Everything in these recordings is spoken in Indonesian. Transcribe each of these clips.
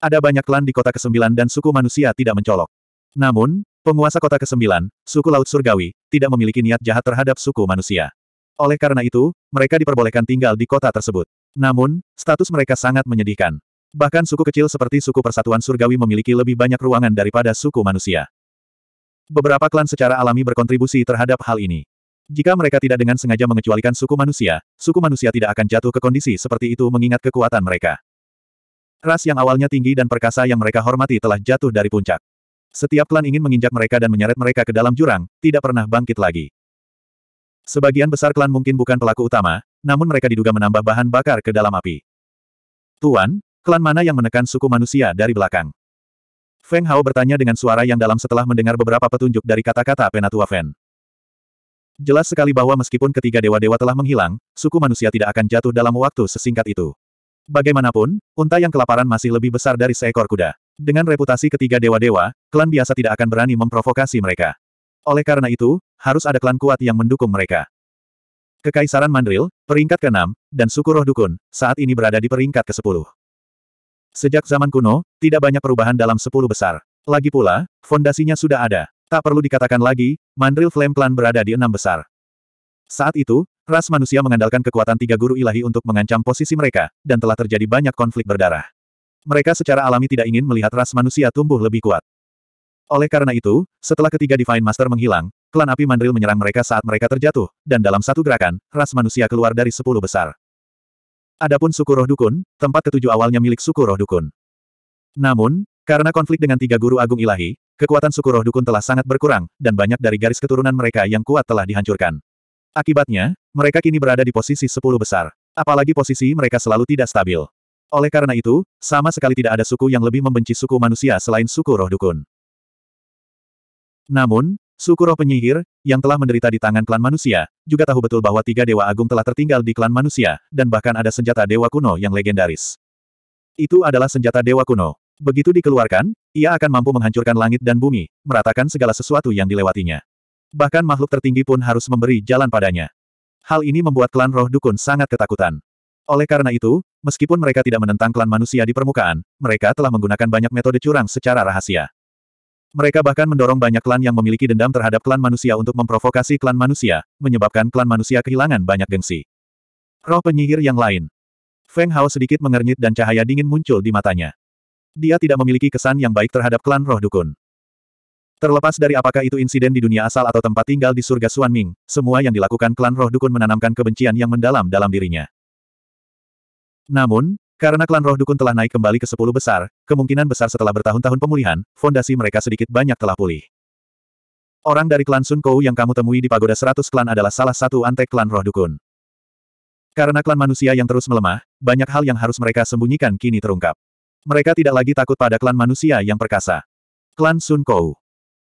Ada banyak klan di kota kesembilan dan suku manusia tidak mencolok. Namun, penguasa kota kesembilan, suku Laut Surgawi, tidak memiliki niat jahat terhadap suku manusia. Oleh karena itu, mereka diperbolehkan tinggal di kota tersebut. Namun, status mereka sangat menyedihkan. Bahkan suku kecil seperti suku Persatuan Surgawi memiliki lebih banyak ruangan daripada suku manusia. Beberapa klan secara alami berkontribusi terhadap hal ini. Jika mereka tidak dengan sengaja mengecualikan suku manusia, suku manusia tidak akan jatuh ke kondisi seperti itu mengingat kekuatan mereka. Ras yang awalnya tinggi dan perkasa yang mereka hormati telah jatuh dari puncak. Setiap klan ingin menginjak mereka dan menyeret mereka ke dalam jurang, tidak pernah bangkit lagi. Sebagian besar klan mungkin bukan pelaku utama, namun mereka diduga menambah bahan bakar ke dalam api. Tuan, klan mana yang menekan suku manusia dari belakang? Feng Hao bertanya dengan suara yang dalam setelah mendengar beberapa petunjuk dari kata-kata Penatua Fen. Jelas sekali bahwa meskipun ketiga dewa-dewa telah menghilang, suku manusia tidak akan jatuh dalam waktu sesingkat itu. Bagaimanapun, unta yang kelaparan masih lebih besar dari seekor kuda. Dengan reputasi ketiga dewa-dewa, klan biasa tidak akan berani memprovokasi mereka. Oleh karena itu, harus ada klan kuat yang mendukung mereka. Kekaisaran Mandril, peringkat ke-6, dan suku roh dukun, saat ini berada di peringkat ke-10. Sejak zaman kuno, tidak banyak perubahan dalam 10 besar. Lagi pula, fondasinya sudah ada. Tak perlu dikatakan lagi, Mandril Flame Clan berada di enam besar. Saat itu, Ras manusia mengandalkan kekuatan tiga guru ilahi untuk mengancam posisi mereka, dan telah terjadi banyak konflik berdarah. Mereka secara alami tidak ingin melihat ras manusia tumbuh lebih kuat. Oleh karena itu, setelah ketiga Divine Master menghilang, klan api mandril menyerang mereka saat mereka terjatuh, dan dalam satu gerakan, ras manusia keluar dari sepuluh besar. Adapun suku roh dukun, tempat ketujuh awalnya milik suku roh dukun. Namun, karena konflik dengan tiga guru agung ilahi, kekuatan suku roh dukun telah sangat berkurang, dan banyak dari garis keturunan mereka yang kuat telah dihancurkan. Akibatnya, mereka kini berada di posisi 10 besar. Apalagi posisi mereka selalu tidak stabil. Oleh karena itu, sama sekali tidak ada suku yang lebih membenci suku manusia selain suku roh dukun. Namun, suku roh penyihir, yang telah menderita di tangan klan manusia, juga tahu betul bahwa tiga dewa agung telah tertinggal di klan manusia, dan bahkan ada senjata dewa kuno yang legendaris. Itu adalah senjata dewa kuno. Begitu dikeluarkan, ia akan mampu menghancurkan langit dan bumi, meratakan segala sesuatu yang dilewatinya. Bahkan makhluk tertinggi pun harus memberi jalan padanya. Hal ini membuat klan roh dukun sangat ketakutan. Oleh karena itu, meskipun mereka tidak menentang klan manusia di permukaan, mereka telah menggunakan banyak metode curang secara rahasia. Mereka bahkan mendorong banyak klan yang memiliki dendam terhadap klan manusia untuk memprovokasi klan manusia, menyebabkan klan manusia kehilangan banyak gengsi. Roh penyihir yang lain. Feng Hao sedikit mengernyit dan cahaya dingin muncul di matanya. Dia tidak memiliki kesan yang baik terhadap klan roh dukun. Terlepas dari apakah itu insiden di dunia asal atau tempat tinggal di surga Suan Ming, semua yang dilakukan klan roh dukun menanamkan kebencian yang mendalam dalam dirinya. Namun, karena klan roh dukun telah naik kembali ke sepuluh besar, kemungkinan besar setelah bertahun-tahun pemulihan, fondasi mereka sedikit banyak telah pulih. Orang dari klan Sun Kou yang kamu temui di Pagoda Seratus Klan adalah salah satu antek klan roh dukun. Karena klan manusia yang terus melemah, banyak hal yang harus mereka sembunyikan kini terungkap. Mereka tidak lagi takut pada klan manusia yang perkasa. Klan Sun Kou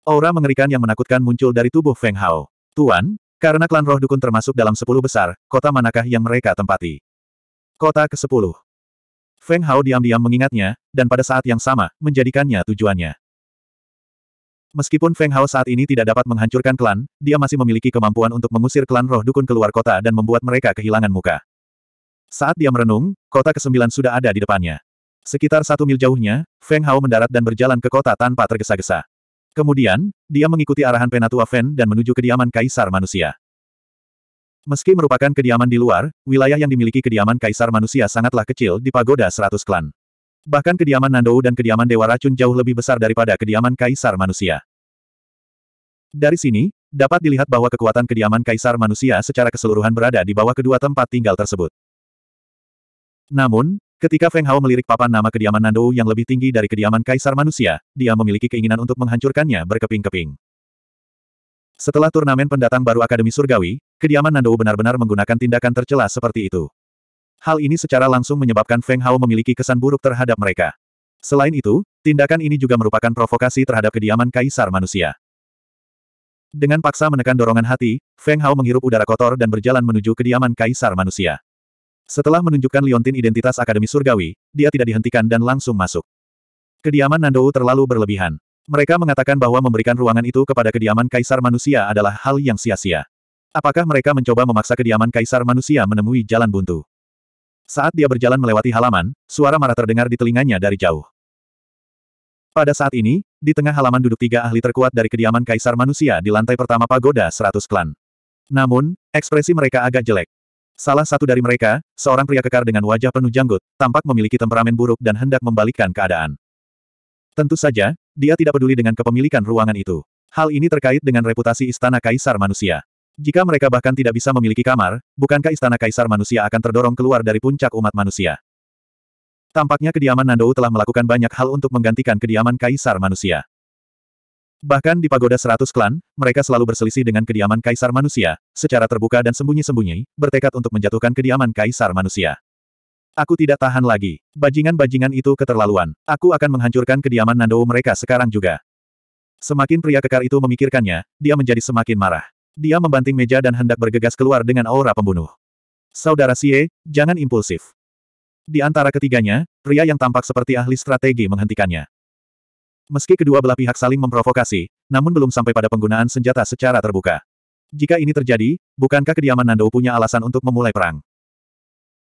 Aura mengerikan yang menakutkan muncul dari tubuh Feng Hao. Tuan, karena klan roh dukun termasuk dalam sepuluh besar, kota manakah yang mereka tempati? Kota ke-10. Feng Hao diam-diam mengingatnya, dan pada saat yang sama, menjadikannya tujuannya. Meskipun Feng Hao saat ini tidak dapat menghancurkan klan, dia masih memiliki kemampuan untuk mengusir klan roh dukun keluar kota dan membuat mereka kehilangan muka. Saat dia merenung, kota ke-9 sudah ada di depannya. Sekitar satu mil jauhnya, Feng Hao mendarat dan berjalan ke kota tanpa tergesa-gesa. Kemudian, dia mengikuti arahan Penatua Fen dan menuju kediaman Kaisar Manusia. Meski merupakan kediaman di luar, wilayah yang dimiliki kediaman Kaisar Manusia sangatlah kecil di pagoda 100 klan. Bahkan kediaman Nandou dan kediaman Dewa Racun jauh lebih besar daripada kediaman Kaisar Manusia. Dari sini, dapat dilihat bahwa kekuatan kediaman Kaisar Manusia secara keseluruhan berada di bawah kedua tempat tinggal tersebut. Namun, Ketika Feng Hao melirik papan nama kediaman Nando yang lebih tinggi dari kediaman Kaisar Manusia, dia memiliki keinginan untuk menghancurkannya berkeping-keping. Setelah turnamen pendatang baru Akademi Surgawi, kediaman Nando benar-benar menggunakan tindakan tercela seperti itu. Hal ini secara langsung menyebabkan Feng Hao memiliki kesan buruk terhadap mereka. Selain itu, tindakan ini juga merupakan provokasi terhadap kediaman Kaisar Manusia. Dengan paksa menekan dorongan hati, Feng Hao menghirup udara kotor dan berjalan menuju kediaman Kaisar Manusia. Setelah menunjukkan Liontin identitas Akademi Surgawi, dia tidak dihentikan dan langsung masuk. Kediaman Nandou terlalu berlebihan. Mereka mengatakan bahwa memberikan ruangan itu kepada kediaman kaisar manusia adalah hal yang sia-sia. Apakah mereka mencoba memaksa kediaman kaisar manusia menemui jalan buntu? Saat dia berjalan melewati halaman, suara marah terdengar di telinganya dari jauh. Pada saat ini, di tengah halaman duduk tiga ahli terkuat dari kediaman kaisar manusia di lantai pertama pagoda 100 klan. Namun, ekspresi mereka agak jelek. Salah satu dari mereka, seorang pria kekar dengan wajah penuh janggut, tampak memiliki temperamen buruk dan hendak membalikkan keadaan. Tentu saja, dia tidak peduli dengan kepemilikan ruangan itu. Hal ini terkait dengan reputasi Istana Kaisar Manusia. Jika mereka bahkan tidak bisa memiliki kamar, bukankah Istana Kaisar Manusia akan terdorong keluar dari puncak umat manusia? Tampaknya kediaman Nandou telah melakukan banyak hal untuk menggantikan kediaman Kaisar Manusia. Bahkan di pagoda seratus klan, mereka selalu berselisih dengan kediaman kaisar manusia, secara terbuka dan sembunyi-sembunyi, bertekad untuk menjatuhkan kediaman kaisar manusia. Aku tidak tahan lagi. Bajingan-bajingan itu keterlaluan. Aku akan menghancurkan kediaman Nando mereka sekarang juga. Semakin pria kekar itu memikirkannya, dia menjadi semakin marah. Dia membanting meja dan hendak bergegas keluar dengan aura pembunuh. Saudara Sie, jangan impulsif. Di antara ketiganya, pria yang tampak seperti ahli strategi menghentikannya. Meski kedua belah pihak saling memprovokasi, namun belum sampai pada penggunaan senjata secara terbuka. Jika ini terjadi, bukankah kediaman Nando punya alasan untuk memulai perang?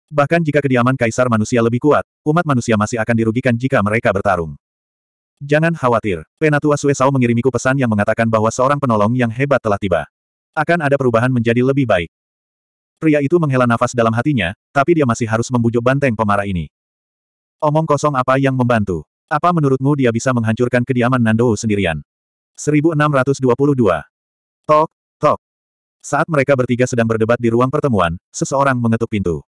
Bahkan jika kediaman kaisar manusia lebih kuat, umat manusia masih akan dirugikan jika mereka bertarung. Jangan khawatir, Penatua Suesau mengirimiku pesan yang mengatakan bahwa seorang penolong yang hebat telah tiba. Akan ada perubahan menjadi lebih baik. Pria itu menghela nafas dalam hatinya, tapi dia masih harus membujuk banteng pemarah ini. Omong kosong apa yang membantu? Apa menurutmu dia bisa menghancurkan kediaman Nando sendirian? 1622. Tok, tok. Saat mereka bertiga sedang berdebat di ruang pertemuan, seseorang mengetuk pintu.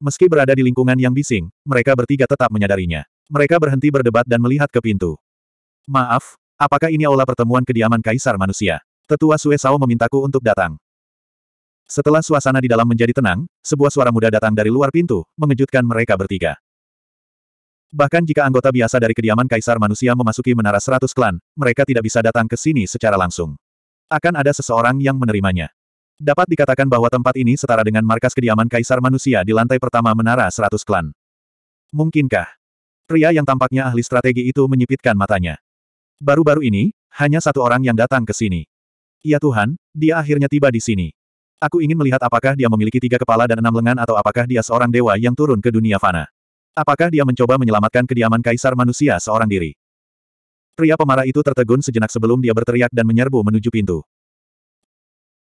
Meski berada di lingkungan yang bising, mereka bertiga tetap menyadarinya. Mereka berhenti berdebat dan melihat ke pintu. Maaf, apakah ini aula pertemuan kediaman Kaisar Manusia? Tetua Sao memintaku untuk datang. Setelah suasana di dalam menjadi tenang, sebuah suara muda datang dari luar pintu, mengejutkan mereka bertiga. Bahkan jika anggota biasa dari kediaman kaisar manusia memasuki menara seratus klan, mereka tidak bisa datang ke sini secara langsung. Akan ada seseorang yang menerimanya. Dapat dikatakan bahwa tempat ini setara dengan markas kediaman kaisar manusia di lantai pertama menara seratus klan. Mungkinkah? Pria yang tampaknya ahli strategi itu menyipitkan matanya. Baru-baru ini, hanya satu orang yang datang ke sini. Ya Tuhan, dia akhirnya tiba di sini. Aku ingin melihat apakah dia memiliki tiga kepala dan enam lengan atau apakah dia seorang dewa yang turun ke dunia fana. Apakah dia mencoba menyelamatkan kediaman kaisar manusia seorang diri? Pria pemarah itu tertegun sejenak sebelum dia berteriak dan menyerbu menuju pintu.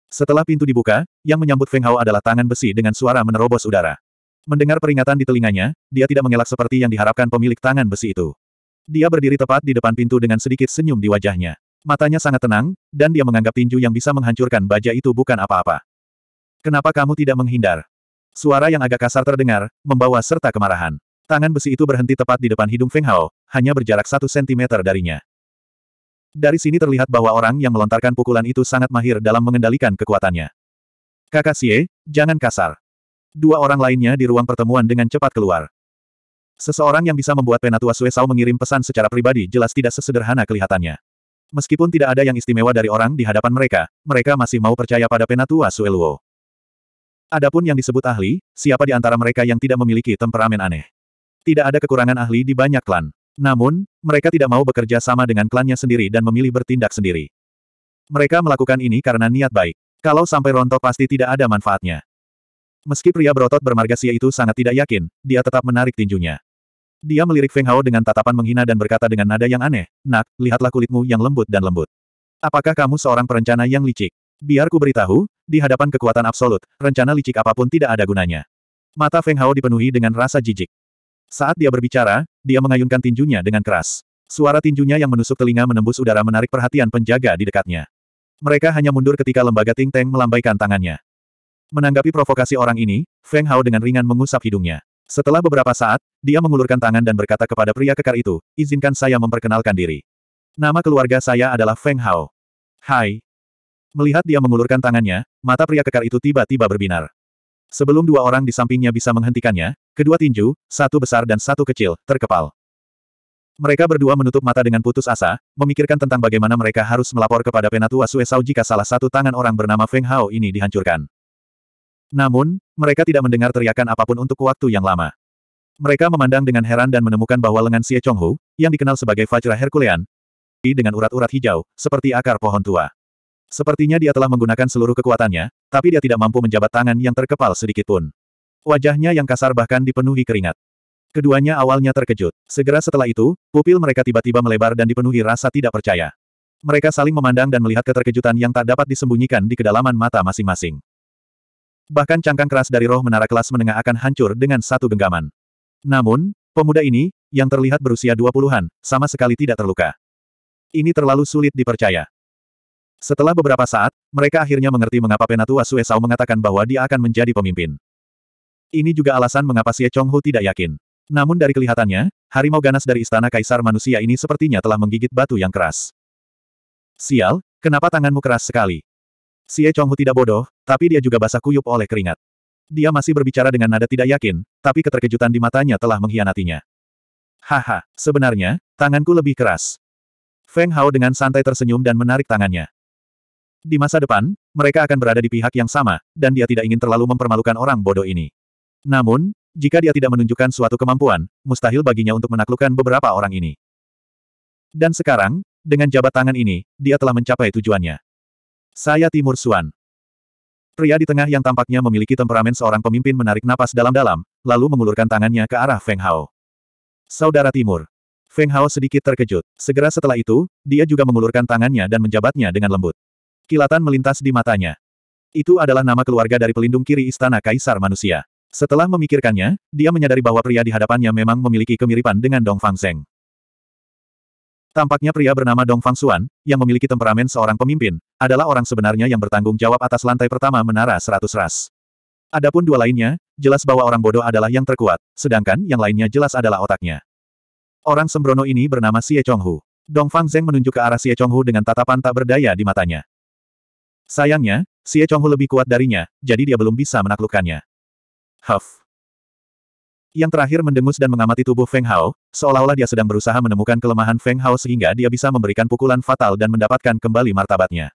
Setelah pintu dibuka, yang menyambut Feng Hao adalah tangan besi dengan suara menerobos udara. Mendengar peringatan di telinganya, dia tidak mengelak seperti yang diharapkan pemilik tangan besi itu. Dia berdiri tepat di depan pintu dengan sedikit senyum di wajahnya. Matanya sangat tenang, dan dia menganggap tinju yang bisa menghancurkan baja itu bukan apa-apa. Kenapa kamu tidak menghindar? Suara yang agak kasar terdengar, membawa serta kemarahan. Tangan besi itu berhenti tepat di depan hidung Feng Hao, hanya berjarak satu sentimeter darinya. Dari sini terlihat bahwa orang yang melontarkan pukulan itu sangat mahir dalam mengendalikan kekuatannya. Kakak Xie, jangan kasar. Dua orang lainnya di ruang pertemuan dengan cepat keluar. Seseorang yang bisa membuat Penatua Sao mengirim pesan secara pribadi jelas tidak sesederhana kelihatannya. Meskipun tidak ada yang istimewa dari orang di hadapan mereka, mereka masih mau percaya pada Penatua Luo. Adapun yang disebut ahli, siapa di antara mereka yang tidak memiliki temperamen aneh? Tidak ada kekurangan ahli di banyak klan. Namun, mereka tidak mau bekerja sama dengan klannya sendiri dan memilih bertindak sendiri. Mereka melakukan ini karena niat baik. Kalau sampai rontok pasti tidak ada manfaatnya. Meski pria berotot bermarga Sia itu sangat tidak yakin, dia tetap menarik tinjunya. Dia melirik Feng Hao dengan tatapan menghina dan berkata dengan nada yang aneh, Nak, lihatlah kulitmu yang lembut dan lembut. Apakah kamu seorang perencana yang licik? Biar ku beritahu, di hadapan kekuatan absolut, rencana licik apapun tidak ada gunanya. Mata Feng Hao dipenuhi dengan rasa jijik. Saat dia berbicara, dia mengayunkan tinjunya dengan keras. Suara tinjunya yang menusuk telinga menembus udara menarik perhatian penjaga di dekatnya. Mereka hanya mundur ketika lembaga Ting Teng melambaikan tangannya. Menanggapi provokasi orang ini, Feng Hao dengan ringan mengusap hidungnya. Setelah beberapa saat, dia mengulurkan tangan dan berkata kepada pria kekar itu, izinkan saya memperkenalkan diri. Nama keluarga saya adalah Feng Hao. Hai. Melihat dia mengulurkan tangannya, mata pria kekar itu tiba-tiba berbinar. Sebelum dua orang di sampingnya bisa menghentikannya, kedua tinju, satu besar dan satu kecil, terkepal. Mereka berdua menutup mata dengan putus asa, memikirkan tentang bagaimana mereka harus melapor kepada Penatua Suesau jika salah satu tangan orang bernama Feng Hao ini dihancurkan. Namun, mereka tidak mendengar teriakan apapun untuk waktu yang lama. Mereka memandang dengan heran dan menemukan bahwa lengan Xie Chonghu, yang dikenal sebagai Fajra Herculean, dengan urat-urat hijau, seperti akar pohon tua. Sepertinya dia telah menggunakan seluruh kekuatannya, tapi dia tidak mampu menjabat tangan yang terkepal sedikit pun. Wajahnya yang kasar bahkan dipenuhi keringat. Keduanya awalnya terkejut. Segera setelah itu, pupil mereka tiba-tiba melebar dan dipenuhi rasa tidak percaya. Mereka saling memandang dan melihat keterkejutan yang tak dapat disembunyikan di kedalaman mata masing-masing. Bahkan cangkang keras dari roh menara kelas menengah akan hancur dengan satu genggaman. Namun, pemuda ini, yang terlihat berusia dua puluhan, sama sekali tidak terluka. Ini terlalu sulit dipercaya. Setelah beberapa saat, mereka akhirnya mengerti mengapa Penatua Sao mengatakan bahwa dia akan menjadi pemimpin. Ini juga alasan mengapa Xie Chonghu tidak yakin. Namun dari kelihatannya, harimau ganas dari istana kaisar manusia ini sepertinya telah menggigit batu yang keras. Sial, kenapa tanganmu keras sekali? Xie Chonghu tidak bodoh, tapi dia juga basah kuyup oleh keringat. Dia masih berbicara dengan nada tidak yakin, tapi keterkejutan di matanya telah mengkhianatinya. Haha, sebenarnya, tanganku lebih keras. Feng Hao dengan santai tersenyum dan menarik tangannya. Di masa depan, mereka akan berada di pihak yang sama, dan dia tidak ingin terlalu mempermalukan orang bodoh ini. Namun, jika dia tidak menunjukkan suatu kemampuan, mustahil baginya untuk menaklukkan beberapa orang ini. Dan sekarang, dengan jabat tangan ini, dia telah mencapai tujuannya. Saya Timur Suan. Pria di tengah yang tampaknya memiliki temperamen seorang pemimpin menarik napas dalam-dalam, lalu mengulurkan tangannya ke arah Feng Hao. Saudara Timur. Feng Hao sedikit terkejut. Segera setelah itu, dia juga mengulurkan tangannya dan menjabatnya dengan lembut. Kilatan melintas di matanya. Itu adalah nama keluarga dari pelindung kiri istana kaisar manusia. Setelah memikirkannya, dia menyadari bahwa pria di hadapannya memang memiliki kemiripan dengan Dong Fang Zeng. Tampaknya pria bernama Dong Fang Xuan, yang memiliki temperamen seorang pemimpin, adalah orang sebenarnya yang bertanggung jawab atas lantai pertama menara seratus ras. Adapun dua lainnya, jelas bahwa orang bodoh adalah yang terkuat, sedangkan yang lainnya jelas adalah otaknya. Orang sembrono ini bernama Xie Chonghu. Dong Fang Zeng menunjuk ke arah Xie Chonghu dengan tatapan tak berdaya di matanya. Sayangnya, Xie Chonghu lebih kuat darinya, jadi dia belum bisa menaklukkannya. Huff. Yang terakhir mendengus dan mengamati tubuh Feng Hao, seolah-olah dia sedang berusaha menemukan kelemahan Feng Hao sehingga dia bisa memberikan pukulan fatal dan mendapatkan kembali martabatnya.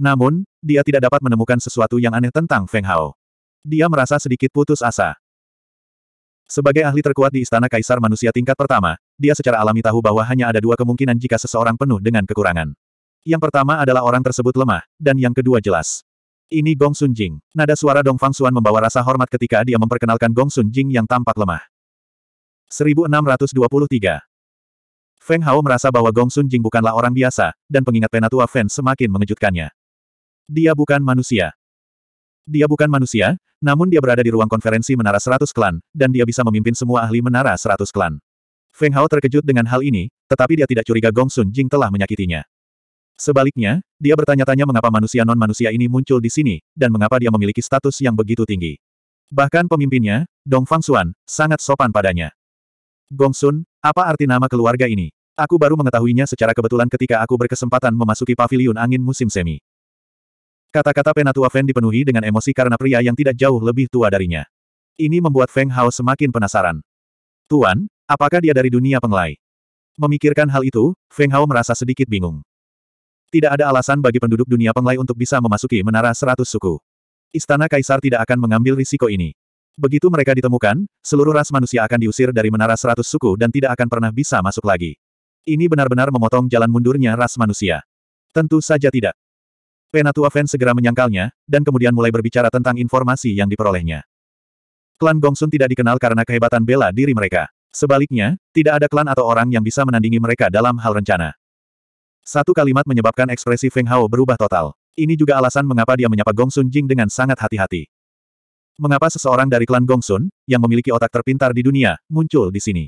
Namun, dia tidak dapat menemukan sesuatu yang aneh tentang Feng Hao. Dia merasa sedikit putus asa. Sebagai ahli terkuat di Istana Kaisar Manusia tingkat pertama, dia secara alami tahu bahwa hanya ada dua kemungkinan jika seseorang penuh dengan kekurangan. Yang pertama adalah orang tersebut lemah, dan yang kedua jelas. Ini Gong Sun Jing. Nada suara Dong Fang Xuan membawa rasa hormat ketika dia memperkenalkan Gong Sun Jing yang tampak lemah. 1623 Feng Hao merasa bahwa Gong Sun Jing bukanlah orang biasa, dan pengingat penatua Fen semakin mengejutkannya. Dia bukan manusia. Dia bukan manusia, namun dia berada di ruang konferensi Menara Seratus Klan, dan dia bisa memimpin semua ahli Menara Seratus Klan. Feng Hao terkejut dengan hal ini, tetapi dia tidak curiga Gong Sun Jing telah menyakitinya. Sebaliknya, dia bertanya-tanya mengapa manusia non-manusia ini muncul di sini, dan mengapa dia memiliki status yang begitu tinggi. Bahkan pemimpinnya, Dong Fang Xuan, sangat sopan padanya. Gongsun, apa arti nama keluarga ini? Aku baru mengetahuinya secara kebetulan ketika aku berkesempatan memasuki paviliun angin musim semi. Kata-kata penatua Feng dipenuhi dengan emosi karena pria yang tidak jauh lebih tua darinya. Ini membuat Feng Hao semakin penasaran. Tuan, apakah dia dari dunia penglai? Memikirkan hal itu, Feng Hao merasa sedikit bingung. Tidak ada alasan bagi penduduk dunia penglai untuk bisa memasuki menara seratus suku. Istana Kaisar tidak akan mengambil risiko ini. Begitu mereka ditemukan, seluruh ras manusia akan diusir dari menara seratus suku dan tidak akan pernah bisa masuk lagi. Ini benar-benar memotong jalan mundurnya ras manusia. Tentu saja tidak. Penatua Fan segera menyangkalnya, dan kemudian mulai berbicara tentang informasi yang diperolehnya. Klan Gongsun tidak dikenal karena kehebatan bela diri mereka. Sebaliknya, tidak ada klan atau orang yang bisa menandingi mereka dalam hal rencana. Satu kalimat menyebabkan ekspresi Feng Hao berubah total. Ini juga alasan mengapa dia menyapa Gong Sun Jing dengan sangat hati-hati. Mengapa seseorang dari klan Gong Sun, yang memiliki otak terpintar di dunia, muncul di sini?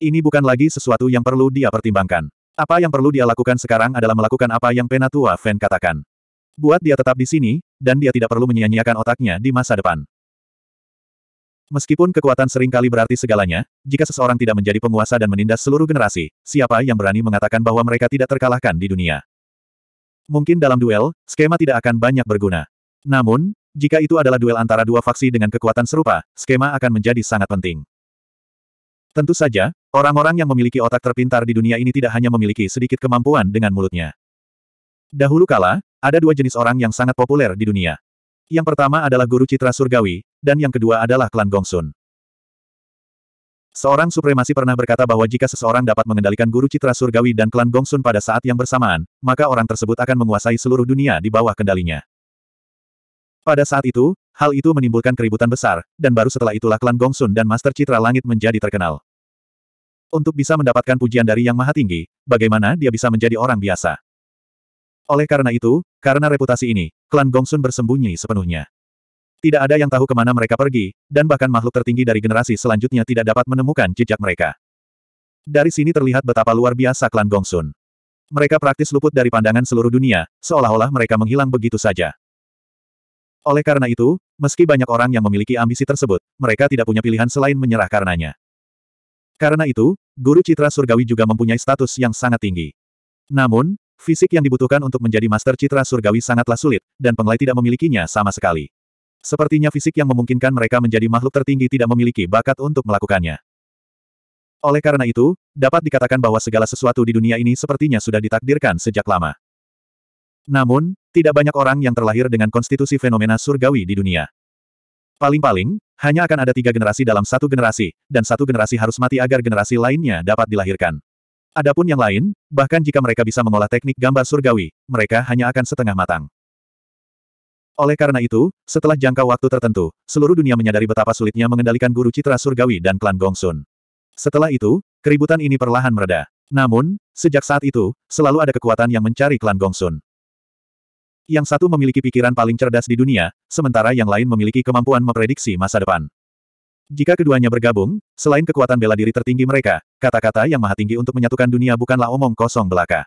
Ini bukan lagi sesuatu yang perlu dia pertimbangkan. Apa yang perlu dia lakukan sekarang adalah melakukan apa yang Penatua Fan katakan. Buat dia tetap di sini, dan dia tidak perlu menyia-nyiakan otaknya di masa depan. Meskipun kekuatan seringkali berarti segalanya, jika seseorang tidak menjadi penguasa dan menindas seluruh generasi, siapa yang berani mengatakan bahwa mereka tidak terkalahkan di dunia? Mungkin dalam duel, skema tidak akan banyak berguna. Namun, jika itu adalah duel antara dua faksi dengan kekuatan serupa, skema akan menjadi sangat penting. Tentu saja, orang-orang yang memiliki otak terpintar di dunia ini tidak hanya memiliki sedikit kemampuan dengan mulutnya. Dahulu kala, ada dua jenis orang yang sangat populer di dunia. Yang pertama adalah Guru Citra Surgawi, dan yang kedua adalah klan Gongsun. Seorang supremasi pernah berkata bahwa jika seseorang dapat mengendalikan Guru Citra Surgawi dan klan Gongsun pada saat yang bersamaan, maka orang tersebut akan menguasai seluruh dunia di bawah kendalinya. Pada saat itu, hal itu menimbulkan keributan besar, dan baru setelah itulah klan Gongsun dan Master Citra Langit menjadi terkenal. Untuk bisa mendapatkan pujian dari Yang Maha Tinggi, bagaimana dia bisa menjadi orang biasa? Oleh karena itu, karena reputasi ini, klan Gongsun bersembunyi sepenuhnya. Tidak ada yang tahu kemana mereka pergi, dan bahkan makhluk tertinggi dari generasi selanjutnya tidak dapat menemukan jejak mereka. Dari sini terlihat betapa luar biasa klan Gongsun. Mereka praktis luput dari pandangan seluruh dunia, seolah-olah mereka menghilang begitu saja. Oleh karena itu, meski banyak orang yang memiliki ambisi tersebut, mereka tidak punya pilihan selain menyerah karenanya. Karena itu, Guru Citra Surgawi juga mempunyai status yang sangat tinggi. Namun, Fisik yang dibutuhkan untuk menjadi master citra surgawi sangatlah sulit, dan Penglai tidak memilikinya sama sekali. Sepertinya fisik yang memungkinkan mereka menjadi makhluk tertinggi tidak memiliki bakat untuk melakukannya. Oleh karena itu, dapat dikatakan bahwa segala sesuatu di dunia ini sepertinya sudah ditakdirkan sejak lama. Namun, tidak banyak orang yang terlahir dengan konstitusi fenomena surgawi di dunia. Paling-paling, hanya akan ada tiga generasi dalam satu generasi, dan satu generasi harus mati agar generasi lainnya dapat dilahirkan. Adapun yang lain, bahkan jika mereka bisa mengolah teknik gambar surgawi, mereka hanya akan setengah matang. Oleh karena itu, setelah jangka waktu tertentu, seluruh dunia menyadari betapa sulitnya mengendalikan guru citra surgawi dan klan Gongsun. Setelah itu, keributan ini perlahan mereda. Namun, sejak saat itu, selalu ada kekuatan yang mencari klan Gongsun. Yang satu memiliki pikiran paling cerdas di dunia, sementara yang lain memiliki kemampuan memprediksi masa depan. Jika keduanya bergabung, selain kekuatan bela diri tertinggi mereka, kata-kata yang maha tinggi untuk menyatukan dunia bukanlah omong kosong belaka.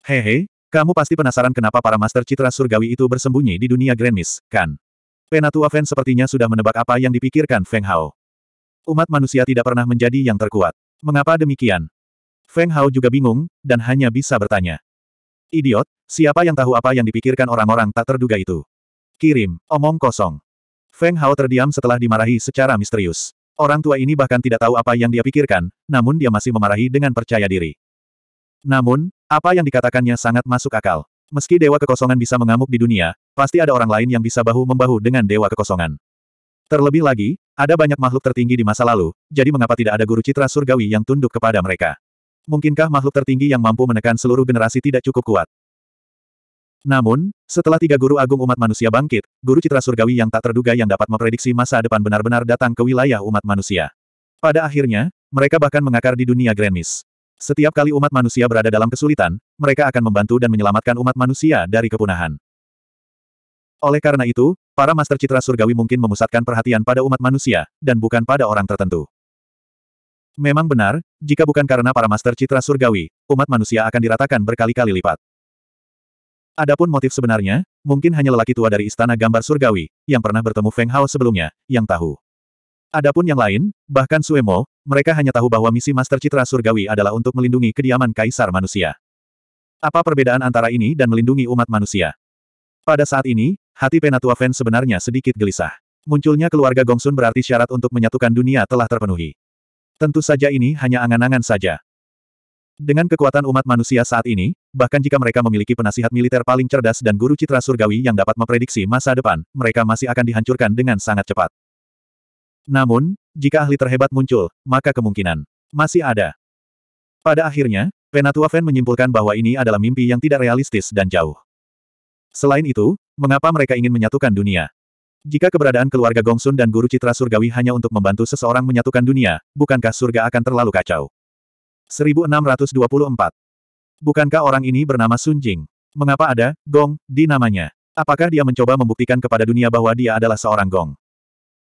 Hehe, kamu pasti penasaran kenapa para master citra surgawi itu bersembunyi di dunia Grand kan? Penatua Fan sepertinya sudah menebak apa yang dipikirkan Feng Hao. Umat manusia tidak pernah menjadi yang terkuat. Mengapa demikian? Feng Hao juga bingung, dan hanya bisa bertanya. Idiot, siapa yang tahu apa yang dipikirkan orang-orang tak terduga itu? Kirim, omong kosong. Feng Hao terdiam setelah dimarahi secara misterius. Orang tua ini bahkan tidak tahu apa yang dia pikirkan, namun dia masih memarahi dengan percaya diri. Namun, apa yang dikatakannya sangat masuk akal. Meski dewa kekosongan bisa mengamuk di dunia, pasti ada orang lain yang bisa bahu-membahu dengan dewa kekosongan. Terlebih lagi, ada banyak makhluk tertinggi di masa lalu, jadi mengapa tidak ada guru citra surgawi yang tunduk kepada mereka? Mungkinkah makhluk tertinggi yang mampu menekan seluruh generasi tidak cukup kuat? Namun, setelah tiga guru agung umat manusia bangkit, guru citra surgawi yang tak terduga yang dapat memprediksi masa depan benar-benar datang ke wilayah umat manusia. Pada akhirnya, mereka bahkan mengakar di dunia Granmis. Setiap kali umat manusia berada dalam kesulitan, mereka akan membantu dan menyelamatkan umat manusia dari kepunahan. Oleh karena itu, para Master Citra Surgawi mungkin memusatkan perhatian pada umat manusia, dan bukan pada orang tertentu. Memang benar, jika bukan karena para Master Citra Surgawi, umat manusia akan diratakan berkali-kali lipat. Adapun motif sebenarnya, mungkin hanya lelaki tua dari istana gambar surgawi, yang pernah bertemu Feng Hao sebelumnya, yang tahu. Adapun yang lain, bahkan Suemo, mereka hanya tahu bahwa misi Master Citra Surgawi adalah untuk melindungi kediaman Kaisar Manusia. Apa perbedaan antara ini dan melindungi umat manusia? Pada saat ini, hati Penatua Fen sebenarnya sedikit gelisah. Munculnya keluarga Gongsun berarti syarat untuk menyatukan dunia telah terpenuhi. Tentu saja ini hanya angan-angan saja. Dengan kekuatan umat manusia saat ini, bahkan jika mereka memiliki penasihat militer paling cerdas dan guru citra surgawi yang dapat memprediksi masa depan, mereka masih akan dihancurkan dengan sangat cepat. Namun, jika ahli terhebat muncul, maka kemungkinan masih ada. Pada akhirnya, Penatua Fen menyimpulkan bahwa ini adalah mimpi yang tidak realistis dan jauh. Selain itu, mengapa mereka ingin menyatukan dunia? Jika keberadaan keluarga Gongsun dan guru citra surgawi hanya untuk membantu seseorang menyatukan dunia, bukankah surga akan terlalu kacau? 1624 Bukankah orang ini bernama Sun Jing? Mengapa ada, Gong, di namanya? Apakah dia mencoba membuktikan kepada dunia bahwa dia adalah seorang Gong?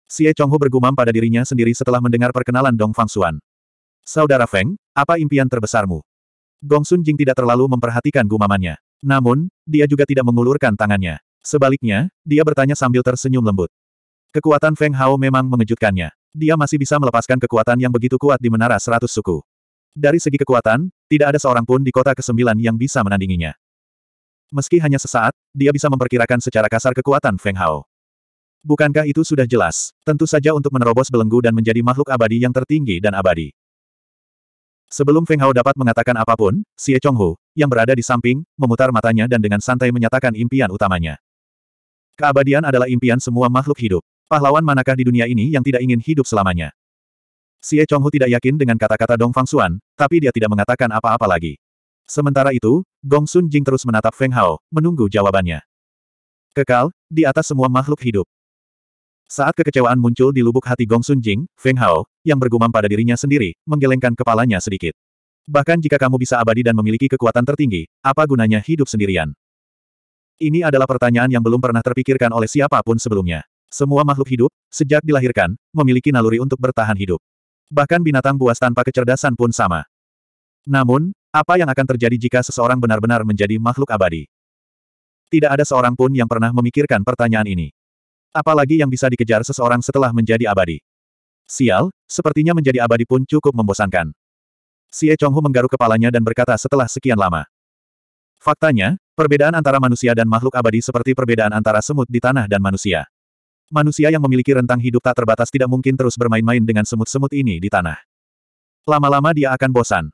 Xie Chonghu bergumam pada dirinya sendiri setelah mendengar perkenalan Dong Fangsuan. Saudara Feng, apa impian terbesarmu? Gong Sun Jing tidak terlalu memperhatikan gumamannya. Namun, dia juga tidak mengulurkan tangannya. Sebaliknya, dia bertanya sambil tersenyum lembut. Kekuatan Feng Hao memang mengejutkannya. Dia masih bisa melepaskan kekuatan yang begitu kuat di Menara Seratus Suku. Dari segi kekuatan, tidak ada seorang pun di kota kesembilan yang bisa menandinginya. Meski hanya sesaat, dia bisa memperkirakan secara kasar kekuatan Feng Hao. Bukankah itu sudah jelas? Tentu saja untuk menerobos belenggu dan menjadi makhluk abadi yang tertinggi dan abadi. Sebelum Feng Hao dapat mengatakan apapun, Xie Chonghu, yang berada di samping, memutar matanya dan dengan santai menyatakan impian utamanya. Keabadian adalah impian semua makhluk hidup. Pahlawan manakah di dunia ini yang tidak ingin hidup selamanya? Xie Chonghu tidak yakin dengan kata-kata Dong Fang Xuan, tapi dia tidak mengatakan apa-apa lagi. Sementara itu, Gong Sun Jing terus menatap Feng Hao, menunggu jawabannya. Kekal, di atas semua makhluk hidup. Saat kekecewaan muncul di lubuk hati Gong Sun Jing, Feng Hao, yang bergumam pada dirinya sendiri, menggelengkan kepalanya sedikit. Bahkan jika kamu bisa abadi dan memiliki kekuatan tertinggi, apa gunanya hidup sendirian? Ini adalah pertanyaan yang belum pernah terpikirkan oleh siapapun sebelumnya. Semua makhluk hidup, sejak dilahirkan, memiliki naluri untuk bertahan hidup bahkan binatang buas tanpa kecerdasan pun sama. Namun, apa yang akan terjadi jika seseorang benar-benar menjadi makhluk abadi? Tidak ada seorang pun yang pernah memikirkan pertanyaan ini. Apalagi yang bisa dikejar seseorang setelah menjadi abadi. Sial, sepertinya menjadi abadi pun cukup membosankan. Si E Chonghu menggaruk kepalanya dan berkata setelah sekian lama. Faktanya, perbedaan antara manusia dan makhluk abadi seperti perbedaan antara semut di tanah dan manusia. Manusia yang memiliki rentang hidup tak terbatas tidak mungkin terus bermain-main dengan semut-semut ini di tanah. Lama-lama dia akan bosan.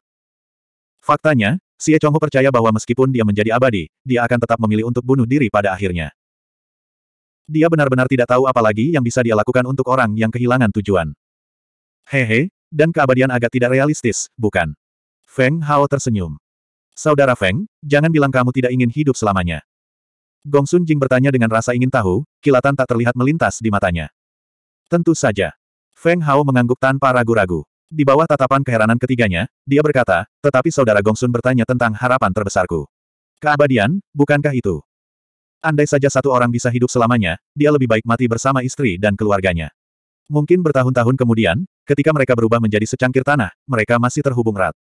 Faktanya, Si Chonghu percaya bahwa meskipun dia menjadi abadi, dia akan tetap memilih untuk bunuh diri pada akhirnya. Dia benar-benar tidak tahu apa lagi yang bisa dia lakukan untuk orang yang kehilangan tujuan. Hehe, dan keabadian agak tidak realistis, bukan? Feng Hao tersenyum. Saudara Feng, jangan bilang kamu tidak ingin hidup selamanya. Gong Sun Jing bertanya dengan rasa ingin tahu, kilatan tak terlihat melintas di matanya. Tentu saja. Feng Hao mengangguk tanpa ragu-ragu. Di bawah tatapan keheranan ketiganya, dia berkata, tetapi saudara Gong Sun bertanya tentang harapan terbesarku. Keabadian, bukankah itu? Andai saja satu orang bisa hidup selamanya, dia lebih baik mati bersama istri dan keluarganya. Mungkin bertahun-tahun kemudian, ketika mereka berubah menjadi secangkir tanah, mereka masih terhubung erat.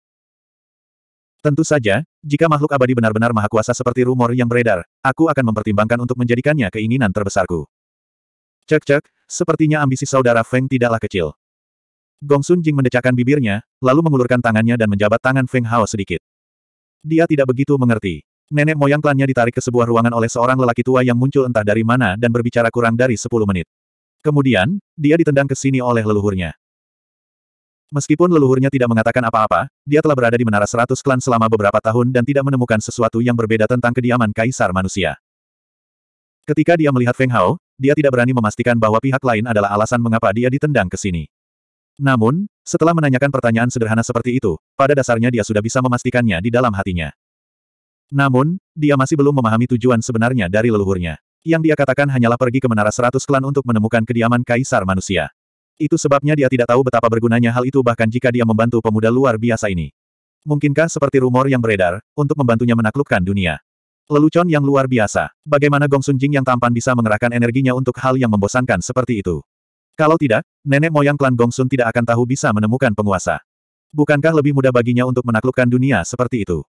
Tentu saja, jika makhluk abadi benar-benar maha kuasa seperti rumor yang beredar, aku akan mempertimbangkan untuk menjadikannya keinginan terbesarku. Cek-cek, sepertinya ambisi saudara Feng tidaklah kecil. Gong Sun Jing mendecakkan bibirnya, lalu mengulurkan tangannya dan menjabat tangan Feng Hao sedikit. Dia tidak begitu mengerti. Nenek moyang klannya ditarik ke sebuah ruangan oleh seorang lelaki tua yang muncul entah dari mana dan berbicara kurang dari 10 menit. Kemudian, dia ditendang ke sini oleh leluhurnya. Meskipun leluhurnya tidak mengatakan apa-apa, dia telah berada di menara seratus klan selama beberapa tahun dan tidak menemukan sesuatu yang berbeda tentang kediaman kaisar manusia. Ketika dia melihat Feng Hao, dia tidak berani memastikan bahwa pihak lain adalah alasan mengapa dia ditendang ke sini. Namun, setelah menanyakan pertanyaan sederhana seperti itu, pada dasarnya dia sudah bisa memastikannya di dalam hatinya. Namun, dia masih belum memahami tujuan sebenarnya dari leluhurnya. Yang dia katakan hanyalah pergi ke menara seratus klan untuk menemukan kediaman kaisar manusia. Itu sebabnya dia tidak tahu betapa bergunanya hal itu bahkan jika dia membantu pemuda luar biasa ini. Mungkinkah seperti rumor yang beredar, untuk membantunya menaklukkan dunia? Lelucon yang luar biasa. Bagaimana Gong Sun Jing yang tampan bisa mengerahkan energinya untuk hal yang membosankan seperti itu? Kalau tidak, nenek moyang klan Gong Sun tidak akan tahu bisa menemukan penguasa. Bukankah lebih mudah baginya untuk menaklukkan dunia seperti itu?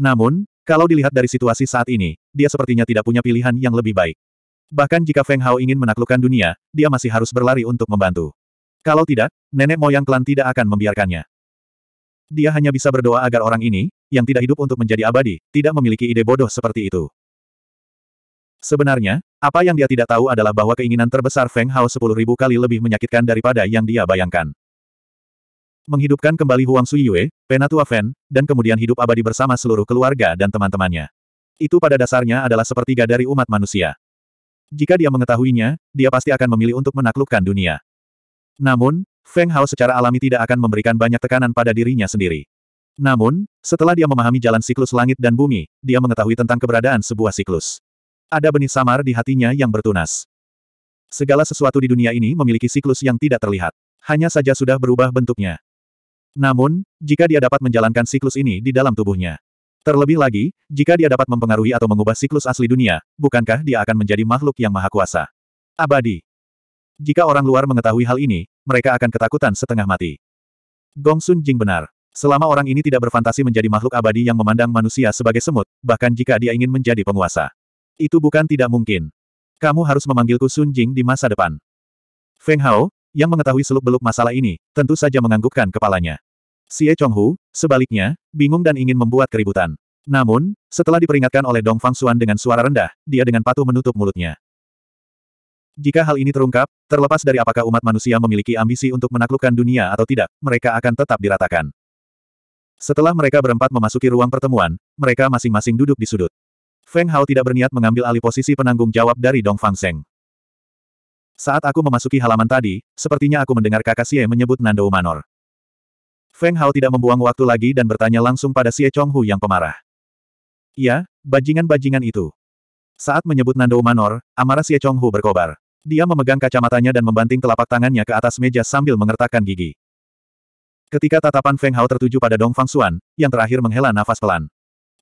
Namun, kalau dilihat dari situasi saat ini, dia sepertinya tidak punya pilihan yang lebih baik. Bahkan jika Feng Hao ingin menaklukkan dunia, dia masih harus berlari untuk membantu. Kalau tidak, nenek moyang klan tidak akan membiarkannya. Dia hanya bisa berdoa agar orang ini, yang tidak hidup untuk menjadi abadi, tidak memiliki ide bodoh seperti itu. Sebenarnya, apa yang dia tidak tahu adalah bahwa keinginan terbesar Feng Hao sepuluh ribu kali lebih menyakitkan daripada yang dia bayangkan. Menghidupkan kembali Huang Yue, Penatua Fen, dan kemudian hidup abadi bersama seluruh keluarga dan teman-temannya. Itu pada dasarnya adalah sepertiga dari umat manusia. Jika dia mengetahuinya, dia pasti akan memilih untuk menaklukkan dunia. Namun, Feng Hao secara alami tidak akan memberikan banyak tekanan pada dirinya sendiri. Namun, setelah dia memahami jalan siklus langit dan bumi, dia mengetahui tentang keberadaan sebuah siklus. Ada benih samar di hatinya yang bertunas. Segala sesuatu di dunia ini memiliki siklus yang tidak terlihat. Hanya saja sudah berubah bentuknya. Namun, jika dia dapat menjalankan siklus ini di dalam tubuhnya, Terlebih lagi, jika dia dapat mempengaruhi atau mengubah siklus asli dunia, bukankah dia akan menjadi makhluk yang maha kuasa? Abadi. Jika orang luar mengetahui hal ini, mereka akan ketakutan setengah mati. Gong Sun Jing benar. Selama orang ini tidak berfantasi menjadi makhluk abadi yang memandang manusia sebagai semut, bahkan jika dia ingin menjadi penguasa. Itu bukan tidak mungkin. Kamu harus memanggilku Sun Jing di masa depan. Feng Hao, yang mengetahui seluk-beluk masalah ini, tentu saja menganggukkan kepalanya. Xie Chonghu, sebaliknya, bingung dan ingin membuat keributan. Namun, setelah diperingatkan oleh Dong Fang Xuan dengan suara rendah, dia dengan patuh menutup mulutnya. Jika hal ini terungkap, terlepas dari apakah umat manusia memiliki ambisi untuk menaklukkan dunia atau tidak, mereka akan tetap diratakan. Setelah mereka berempat memasuki ruang pertemuan, mereka masing-masing duduk di sudut. Feng Hao tidak berniat mengambil alih posisi penanggung jawab dari Dong Fang Seng. Saat aku memasuki halaman tadi, sepertinya aku mendengar kakak Xie menyebut Nando Manor. Feng Hao tidak membuang waktu lagi dan bertanya langsung pada Xie Hu yang pemarah. Ya, bajingan-bajingan itu. Saat menyebut Nando Manor, amarah Xie Hu berkobar. Dia memegang kacamatanya dan membanting telapak tangannya ke atas meja sambil mengertakkan gigi. Ketika tatapan Feng Hao tertuju pada Dong Fang Xuan, yang terakhir menghela nafas pelan.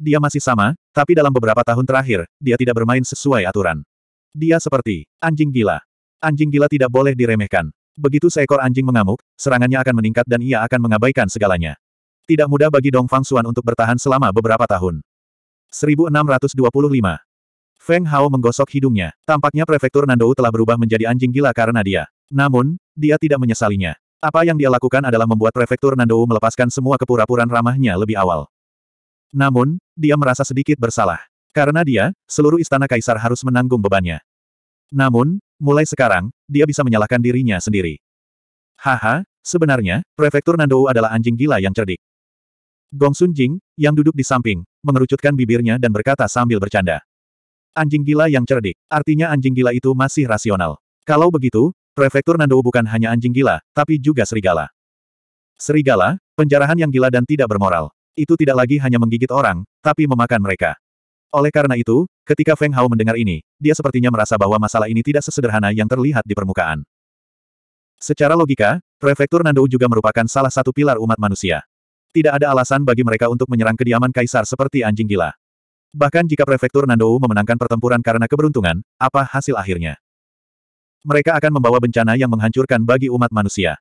Dia masih sama, tapi dalam beberapa tahun terakhir, dia tidak bermain sesuai aturan. Dia seperti anjing gila. Anjing gila tidak boleh diremehkan. Begitu seekor anjing mengamuk, serangannya akan meningkat dan ia akan mengabaikan segalanya. Tidak mudah bagi Dong Fang Xuan untuk bertahan selama beberapa tahun. 1625. Feng Hao menggosok hidungnya. Tampaknya prefektur Nandou telah berubah menjadi anjing gila karena dia. Namun, dia tidak menyesalinya. Apa yang dia lakukan adalah membuat prefektur Nandou melepaskan semua kepura-puraan ramahnya lebih awal. Namun, dia merasa sedikit bersalah. Karena dia, seluruh istana kaisar harus menanggung bebannya. Namun, mulai sekarang, dia bisa menyalahkan dirinya sendiri. Haha, sebenarnya, Prefektur Nandou adalah anjing gila yang cerdik. Gong Sun Jing, yang duduk di samping, mengerucutkan bibirnya dan berkata sambil bercanda. Anjing gila yang cerdik, artinya anjing gila itu masih rasional. Kalau begitu, Prefektur Nandou bukan hanya anjing gila, tapi juga serigala. Serigala, penjarahan yang gila dan tidak bermoral. Itu tidak lagi hanya menggigit orang, tapi memakan mereka. Oleh karena itu, ketika Feng Hao mendengar ini, dia sepertinya merasa bahwa masalah ini tidak sesederhana yang terlihat di permukaan. Secara logika, Prefektur Nandou juga merupakan salah satu pilar umat manusia. Tidak ada alasan bagi mereka untuk menyerang kediaman kaisar seperti anjing gila. Bahkan jika Prefektur Nandou memenangkan pertempuran karena keberuntungan, apa hasil akhirnya? Mereka akan membawa bencana yang menghancurkan bagi umat manusia.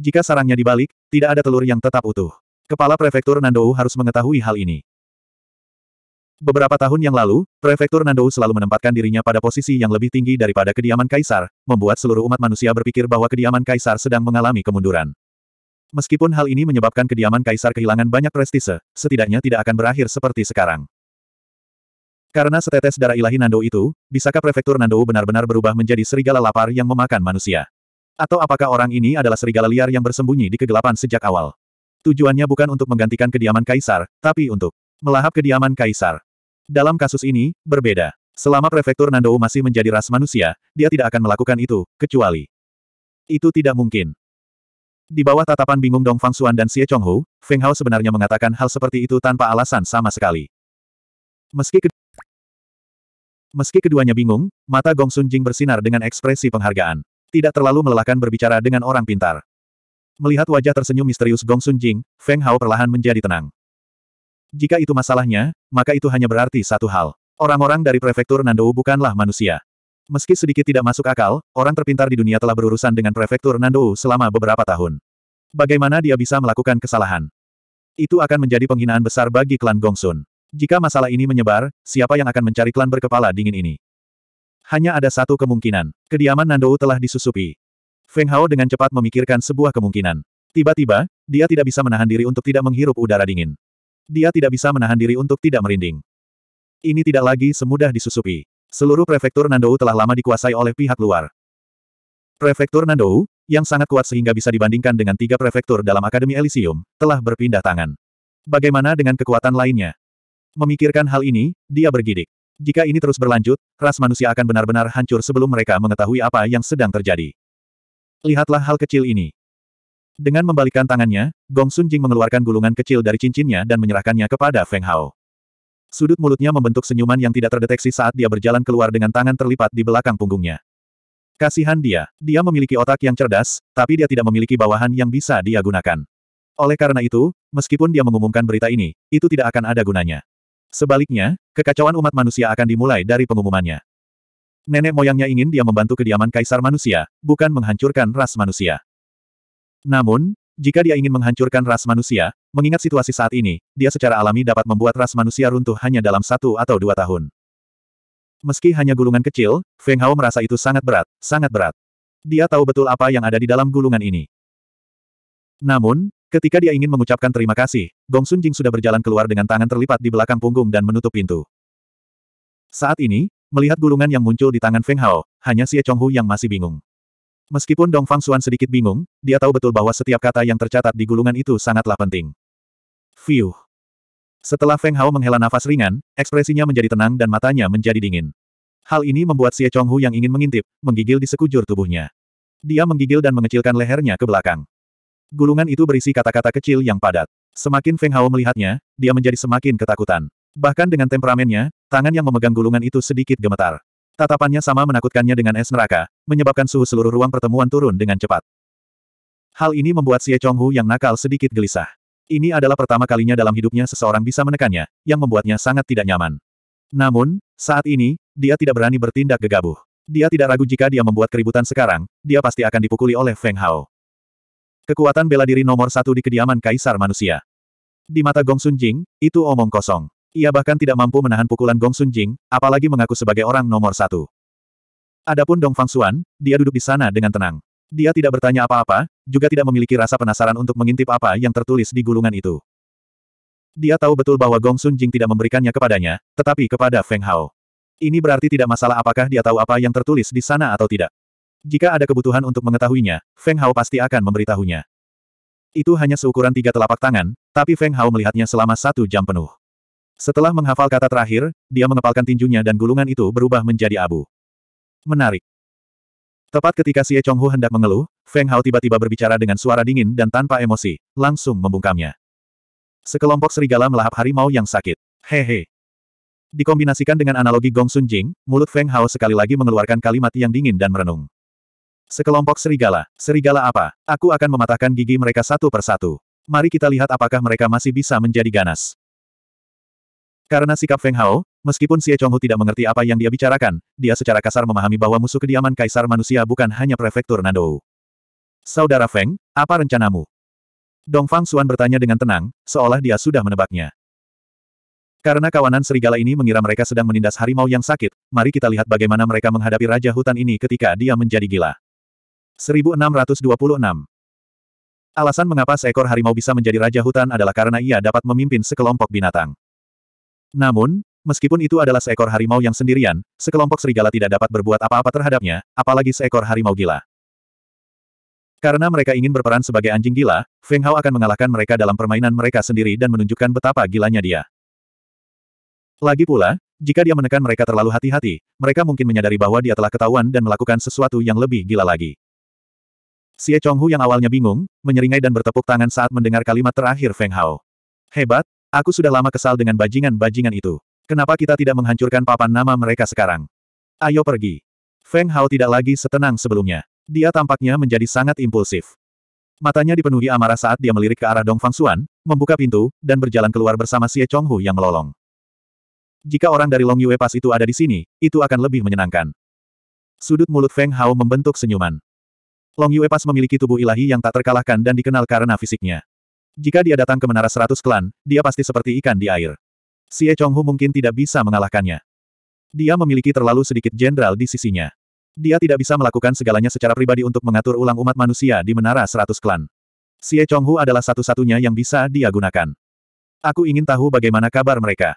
Jika sarangnya dibalik, tidak ada telur yang tetap utuh. Kepala Prefektur Nandou harus mengetahui hal ini. Beberapa tahun yang lalu, Prefektur Nandou selalu menempatkan dirinya pada posisi yang lebih tinggi daripada kediaman kaisar, membuat seluruh umat manusia berpikir bahwa kediaman kaisar sedang mengalami kemunduran. Meskipun hal ini menyebabkan kediaman kaisar kehilangan banyak prestise, setidaknya tidak akan berakhir seperti sekarang. Karena setetes darah ilahi Nando itu, bisakah Prefektur Nando benar-benar berubah menjadi serigala lapar yang memakan manusia? Atau apakah orang ini adalah serigala liar yang bersembunyi di kegelapan sejak awal? Tujuannya bukan untuk menggantikan kediaman kaisar, tapi untuk melahap kediaman kaisar. Dalam kasus ini, berbeda. Selama prefektur Nandou masih menjadi ras manusia, dia tidak akan melakukan itu, kecuali. Itu tidak mungkin. Di bawah tatapan bingung Dong Fang Xuan dan Xie Chonghu, Feng Hao sebenarnya mengatakan hal seperti itu tanpa alasan sama sekali. Meski, ke Meski keduanya bingung, mata Gong Sun Jing bersinar dengan ekspresi penghargaan. Tidak terlalu melelahkan berbicara dengan orang pintar. Melihat wajah tersenyum misterius Gong Sun Jing, Feng Hao perlahan menjadi tenang. Jika itu masalahnya, maka itu hanya berarti satu hal. Orang-orang dari prefektur Nandou bukanlah manusia. Meski sedikit tidak masuk akal, orang terpintar di dunia telah berurusan dengan prefektur Nandou selama beberapa tahun. Bagaimana dia bisa melakukan kesalahan? Itu akan menjadi penghinaan besar bagi klan Gongsun. Jika masalah ini menyebar, siapa yang akan mencari klan berkepala dingin ini? Hanya ada satu kemungkinan. Kediaman Nandou telah disusupi. Feng Hao dengan cepat memikirkan sebuah kemungkinan. Tiba-tiba, dia tidak bisa menahan diri untuk tidak menghirup udara dingin. Dia tidak bisa menahan diri untuk tidak merinding. Ini tidak lagi semudah disusupi. Seluruh prefektur Nandou telah lama dikuasai oleh pihak luar. Prefektur Nandou, yang sangat kuat sehingga bisa dibandingkan dengan tiga prefektur dalam Akademi Elysium, telah berpindah tangan. Bagaimana dengan kekuatan lainnya? Memikirkan hal ini, dia bergidik. Jika ini terus berlanjut, ras manusia akan benar-benar hancur sebelum mereka mengetahui apa yang sedang terjadi. Lihatlah hal kecil ini. Dengan membalikkan tangannya, Gong Sun Jing mengeluarkan gulungan kecil dari cincinnya dan menyerahkannya kepada Feng Hao. Sudut mulutnya membentuk senyuman yang tidak terdeteksi saat dia berjalan keluar dengan tangan terlipat di belakang punggungnya. Kasihan dia, dia memiliki otak yang cerdas, tapi dia tidak memiliki bawahan yang bisa dia gunakan. Oleh karena itu, meskipun dia mengumumkan berita ini, itu tidak akan ada gunanya. Sebaliknya, kekacauan umat manusia akan dimulai dari pengumumannya. Nenek moyangnya ingin dia membantu kediaman kaisar manusia, bukan menghancurkan ras manusia. Namun, jika dia ingin menghancurkan ras manusia, mengingat situasi saat ini, dia secara alami dapat membuat ras manusia runtuh hanya dalam satu atau dua tahun. Meski hanya gulungan kecil, Feng Hao merasa itu sangat berat, sangat berat. Dia tahu betul apa yang ada di dalam gulungan ini. Namun, ketika dia ingin mengucapkan terima kasih, Gong Sun Jing sudah berjalan keluar dengan tangan terlipat di belakang punggung dan menutup pintu. Saat ini, melihat gulungan yang muncul di tangan Feng Hao, hanya Xie Chonghu yang masih bingung. Meskipun Dong Fang Xuan sedikit bingung, dia tahu betul bahwa setiap kata yang tercatat di gulungan itu sangatlah penting. Fiuh. Setelah Feng Hao menghela nafas ringan, ekspresinya menjadi tenang dan matanya menjadi dingin. Hal ini membuat Xie Chonghu yang ingin mengintip, menggigil di sekujur tubuhnya. Dia menggigil dan mengecilkan lehernya ke belakang. Gulungan itu berisi kata-kata kecil yang padat. Semakin Feng Hao melihatnya, dia menjadi semakin ketakutan. Bahkan dengan temperamennya, tangan yang memegang gulungan itu sedikit gemetar. Tatapannya sama menakutkannya dengan es neraka, menyebabkan suhu seluruh ruang pertemuan turun dengan cepat. Hal ini membuat Xie Chonghu yang nakal sedikit gelisah. Ini adalah pertama kalinya dalam hidupnya seseorang bisa menekannya, yang membuatnya sangat tidak nyaman. Namun, saat ini, dia tidak berani bertindak gegabah. Dia tidak ragu jika dia membuat keributan sekarang, dia pasti akan dipukuli oleh Feng Hao. Kekuatan bela diri nomor satu di kediaman Kaisar Manusia. Di mata Gong Sun Jing, itu omong kosong. Ia bahkan tidak mampu menahan pukulan Gong Sun Jing, apalagi mengaku sebagai orang nomor satu. Adapun Dong Fang Xuan, dia duduk di sana dengan tenang. Dia tidak bertanya apa-apa, juga tidak memiliki rasa penasaran untuk mengintip apa yang tertulis di gulungan itu. Dia tahu betul bahwa Gong Sun Jing tidak memberikannya kepadanya, tetapi kepada Feng Hao. Ini berarti tidak masalah apakah dia tahu apa yang tertulis di sana atau tidak. Jika ada kebutuhan untuk mengetahuinya, Feng Hao pasti akan memberitahunya. Itu hanya seukuran tiga telapak tangan, tapi Feng Hao melihatnya selama satu jam penuh. Setelah menghafal kata terakhir, dia mengepalkan tinjunya dan gulungan itu berubah menjadi abu. Menarik. Tepat ketika Xie Chonghu hendak mengeluh, Feng Hao tiba-tiba berbicara dengan suara dingin dan tanpa emosi, langsung membungkamnya. Sekelompok serigala melahap harimau yang sakit. Hehe. Dikombinasikan dengan analogi Gong Sun Jing, mulut Feng Hao sekali lagi mengeluarkan kalimat yang dingin dan merenung. Sekelompok serigala. Serigala apa? Aku akan mematahkan gigi mereka satu persatu. Mari kita lihat apakah mereka masih bisa menjadi ganas. Karena sikap Feng Hao, meskipun Xie Chonghu tidak mengerti apa yang dia bicarakan, dia secara kasar memahami bahwa musuh kediaman kaisar manusia bukan hanya prefektur Nandou. Saudara Feng, apa rencanamu? Dong Fang Xuan bertanya dengan tenang, seolah dia sudah menebaknya. Karena kawanan serigala ini mengira mereka sedang menindas harimau yang sakit, mari kita lihat bagaimana mereka menghadapi Raja Hutan ini ketika dia menjadi gila. 1626 Alasan mengapa seekor harimau bisa menjadi Raja Hutan adalah karena ia dapat memimpin sekelompok binatang. Namun, meskipun itu adalah seekor harimau yang sendirian, sekelompok serigala tidak dapat berbuat apa-apa terhadapnya, apalagi seekor harimau gila. Karena mereka ingin berperan sebagai anjing gila, Feng Hao akan mengalahkan mereka dalam permainan mereka sendiri dan menunjukkan betapa gilanya dia. Lagi pula, jika dia menekan mereka terlalu hati-hati, mereka mungkin menyadari bahwa dia telah ketahuan dan melakukan sesuatu yang lebih gila lagi. Xie Chonghu yang awalnya bingung, menyeringai dan bertepuk tangan saat mendengar kalimat terakhir Feng Hao. Hebat, Aku sudah lama kesal dengan bajingan-bajingan itu. Kenapa kita tidak menghancurkan papan nama mereka sekarang? Ayo pergi. Feng Hao tidak lagi setenang sebelumnya. Dia tampaknya menjadi sangat impulsif. Matanya dipenuhi amarah saat dia melirik ke arah Dong Fang Xuan, membuka pintu, dan berjalan keluar bersama Xie Chonghu yang melolong. Jika orang dari Long Yue Pass itu ada di sini, itu akan lebih menyenangkan. Sudut mulut Feng Hao membentuk senyuman. Long Yue Pass memiliki tubuh ilahi yang tak terkalahkan dan dikenal karena fisiknya. Jika dia datang ke Menara Seratus Klan, dia pasti seperti ikan di air. Xie Chonghu mungkin tidak bisa mengalahkannya. Dia memiliki terlalu sedikit jenderal di sisinya. Dia tidak bisa melakukan segalanya secara pribadi untuk mengatur ulang umat manusia di Menara Seratus Klan. Xie Chonghu adalah satu-satunya yang bisa dia gunakan. Aku ingin tahu bagaimana kabar mereka.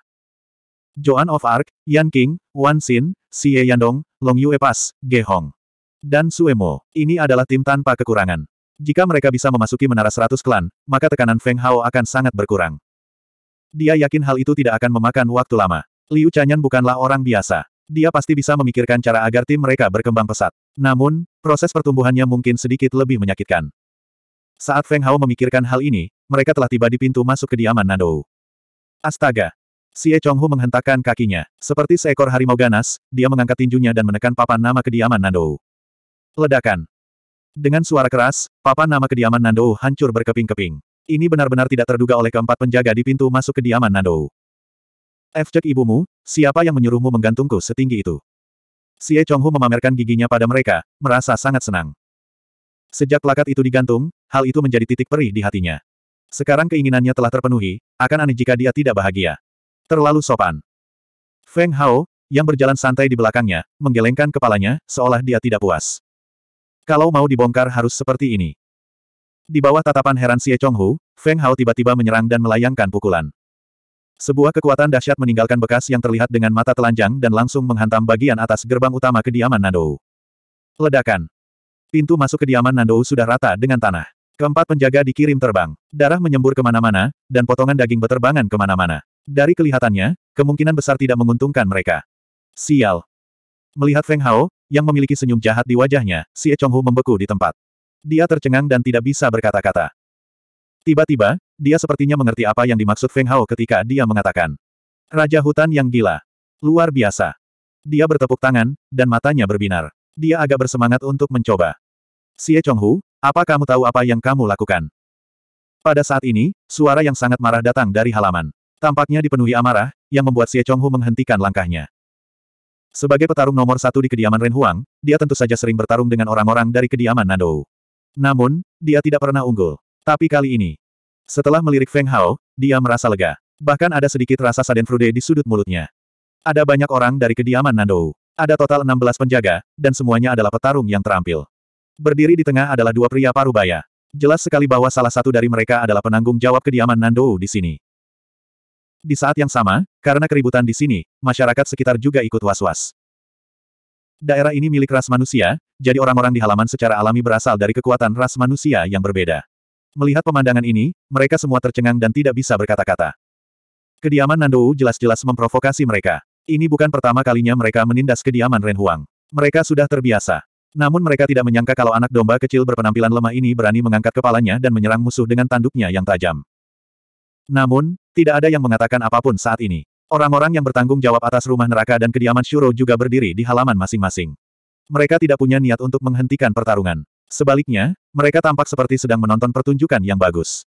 Joan of Arc, Yan King, Wan Xin, Xie Yandong, Long Yue Pas, Ge Hong. Dan Suemo, ini adalah tim tanpa kekurangan. Jika mereka bisa memasuki menara seratus klan, maka tekanan Feng Hao akan sangat berkurang. Dia yakin hal itu tidak akan memakan waktu lama. Liu Chanyan bukanlah orang biasa. Dia pasti bisa memikirkan cara agar tim mereka berkembang pesat. Namun, proses pertumbuhannya mungkin sedikit lebih menyakitkan. Saat Feng Hao memikirkan hal ini, mereka telah tiba di pintu masuk kediaman Nando. Astaga! Xie Chonghu menghentakkan kakinya. Seperti seekor harimau ganas, dia mengangkat tinjunya dan menekan papan nama kediaman Nando. Ledakan. Dengan suara keras, papan nama kediaman Nando hancur berkeping-keping. Ini benar-benar tidak terduga oleh keempat penjaga di pintu masuk kediaman Nando. F ibumu, siapa yang menyuruhmu menggantungku setinggi itu? Xie Chonghu memamerkan giginya pada mereka, merasa sangat senang. Sejak plakat itu digantung, hal itu menjadi titik perih di hatinya. Sekarang keinginannya telah terpenuhi, akan aneh jika dia tidak bahagia. Terlalu sopan. Feng Hao, yang berjalan santai di belakangnya, menggelengkan kepalanya, seolah dia tidak puas. Kalau mau dibongkar harus seperti ini. Di bawah tatapan heran Xie Chonghu, Feng Hao tiba-tiba menyerang dan melayangkan pukulan. Sebuah kekuatan dahsyat meninggalkan bekas yang terlihat dengan mata telanjang dan langsung menghantam bagian atas gerbang utama kediaman Nandou. Ledakan. Pintu masuk kediaman Nandou sudah rata dengan tanah. Keempat penjaga dikirim terbang. Darah menyembur kemana-mana, dan potongan daging beterbangan kemana-mana. Dari kelihatannya, kemungkinan besar tidak menguntungkan mereka. Sial. Melihat Feng Hao, yang memiliki senyum jahat di wajahnya, si Chonghu membeku di tempat. Dia tercengang dan tidak bisa berkata-kata. Tiba-tiba, dia sepertinya mengerti apa yang dimaksud Feng Hao ketika dia mengatakan. Raja hutan yang gila. Luar biasa. Dia bertepuk tangan, dan matanya berbinar. Dia agak bersemangat untuk mencoba. Si Chonghu, apa kamu tahu apa yang kamu lakukan? Pada saat ini, suara yang sangat marah datang dari halaman. Tampaknya dipenuhi amarah, yang membuat Xie Chonghu menghentikan langkahnya. Sebagai petarung nomor satu di kediaman Ren Huang, dia tentu saja sering bertarung dengan orang-orang dari kediaman Nando. Namun, dia tidak pernah unggul. Tapi kali ini, setelah melirik Feng Hao, dia merasa lega. Bahkan ada sedikit rasa saden frude di sudut mulutnya. Ada banyak orang dari kediaman Nando. Ada total 16 penjaga, dan semuanya adalah petarung yang terampil. Berdiri di tengah adalah dua pria parubaya. Jelas sekali bahwa salah satu dari mereka adalah penanggung jawab kediaman Nando di sini. Di saat yang sama, karena keributan di sini, masyarakat sekitar juga ikut was-was. Daerah ini milik ras manusia, jadi orang-orang di halaman secara alami berasal dari kekuatan ras manusia yang berbeda. Melihat pemandangan ini, mereka semua tercengang dan tidak bisa berkata-kata. Kediaman Nandou jelas-jelas memprovokasi mereka. Ini bukan pertama kalinya mereka menindas kediaman Ren Huang. Mereka sudah terbiasa. Namun mereka tidak menyangka kalau anak domba kecil berpenampilan lemah ini berani mengangkat kepalanya dan menyerang musuh dengan tanduknya yang tajam. Namun, tidak ada yang mengatakan apapun saat ini. Orang-orang yang bertanggung jawab atas rumah neraka dan kediaman Shuro juga berdiri di halaman masing-masing. Mereka tidak punya niat untuk menghentikan pertarungan. Sebaliknya, mereka tampak seperti sedang menonton pertunjukan yang bagus.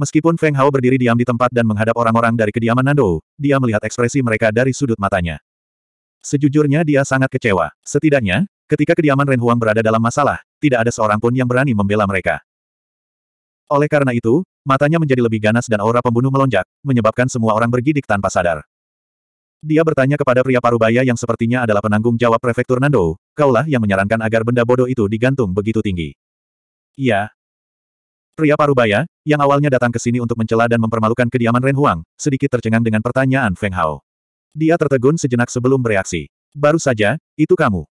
Meskipun Feng Hao berdiri diam di tempat dan menghadap orang-orang dari kediaman Nando, dia melihat ekspresi mereka dari sudut matanya. Sejujurnya dia sangat kecewa. Setidaknya, ketika kediaman Ren Huang berada dalam masalah, tidak ada seorang pun yang berani membela mereka. Oleh karena itu, matanya menjadi lebih ganas dan aura pembunuh melonjak, menyebabkan semua orang bergidik tanpa sadar. Dia bertanya kepada pria parubaya yang sepertinya adalah penanggung jawab prefektur Nando, kaulah yang menyarankan agar benda bodoh itu digantung begitu tinggi. Iya. Pria parubaya, yang awalnya datang ke sini untuk mencela dan mempermalukan kediaman Ren Huang, sedikit tercengang dengan pertanyaan Feng Hao. Dia tertegun sejenak sebelum bereaksi. Baru saja, itu kamu.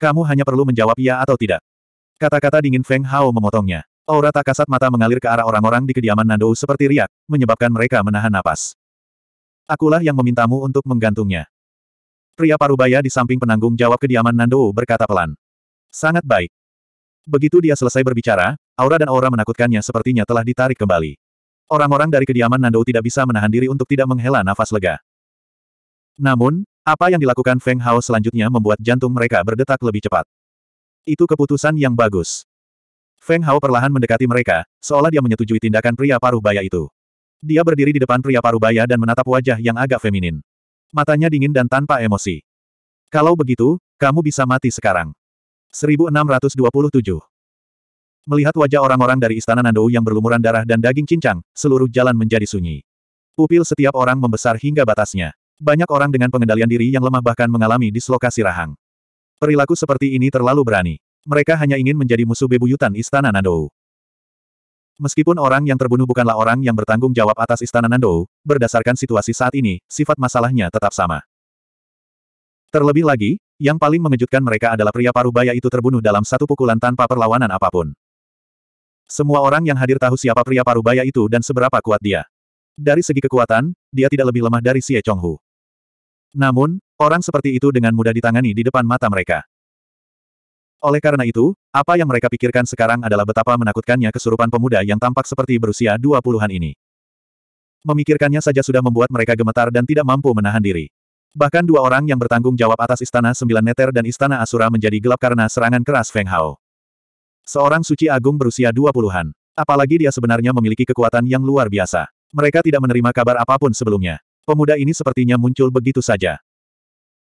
Kamu hanya perlu menjawab ya atau tidak. Kata-kata dingin Feng Hao memotongnya. Aura tak kasat mata mengalir ke arah orang-orang di kediaman Nandou seperti riak, menyebabkan mereka menahan napas. Akulah yang memintamu untuk menggantungnya. Pria parubaya di samping penanggung jawab kediaman Nandou berkata pelan. Sangat baik. Begitu dia selesai berbicara, aura dan aura menakutkannya sepertinya telah ditarik kembali. Orang-orang dari kediaman Nandou tidak bisa menahan diri untuk tidak menghela nafas lega. Namun, apa yang dilakukan Feng Hao selanjutnya membuat jantung mereka berdetak lebih cepat. Itu keputusan yang bagus. Feng Hao perlahan mendekati mereka, seolah dia menyetujui tindakan pria paruh baya itu. Dia berdiri di depan pria paruh baya dan menatap wajah yang agak feminin. Matanya dingin dan tanpa emosi. Kalau begitu, kamu bisa mati sekarang. 1627 Melihat wajah orang-orang dari Istana Nandou yang berlumuran darah dan daging cincang, seluruh jalan menjadi sunyi. Pupil setiap orang membesar hingga batasnya. Banyak orang dengan pengendalian diri yang lemah bahkan mengalami dislokasi rahang. Perilaku seperti ini terlalu berani. Mereka hanya ingin menjadi musuh bebuyutan Istana Nando. Meskipun orang yang terbunuh bukanlah orang yang bertanggung jawab atas Istana Nando, berdasarkan situasi saat ini, sifat masalahnya tetap sama. Terlebih lagi, yang paling mengejutkan mereka adalah pria parubaya itu terbunuh dalam satu pukulan tanpa perlawanan apapun. Semua orang yang hadir tahu siapa pria parubaya itu dan seberapa kuat dia. Dari segi kekuatan, dia tidak lebih lemah dari Xie Chonghu. Namun, orang seperti itu dengan mudah ditangani di depan mata mereka. Oleh karena itu, apa yang mereka pikirkan sekarang adalah betapa menakutkannya kesurupan pemuda yang tampak seperti berusia dua puluhan ini. Memikirkannya saja sudah membuat mereka gemetar dan tidak mampu menahan diri. Bahkan dua orang yang bertanggung jawab atas Istana Sembilan Neter dan Istana Asura menjadi gelap karena serangan keras Feng Hao. Seorang suci agung berusia dua puluhan. Apalagi dia sebenarnya memiliki kekuatan yang luar biasa. Mereka tidak menerima kabar apapun sebelumnya. Pemuda ini sepertinya muncul begitu saja.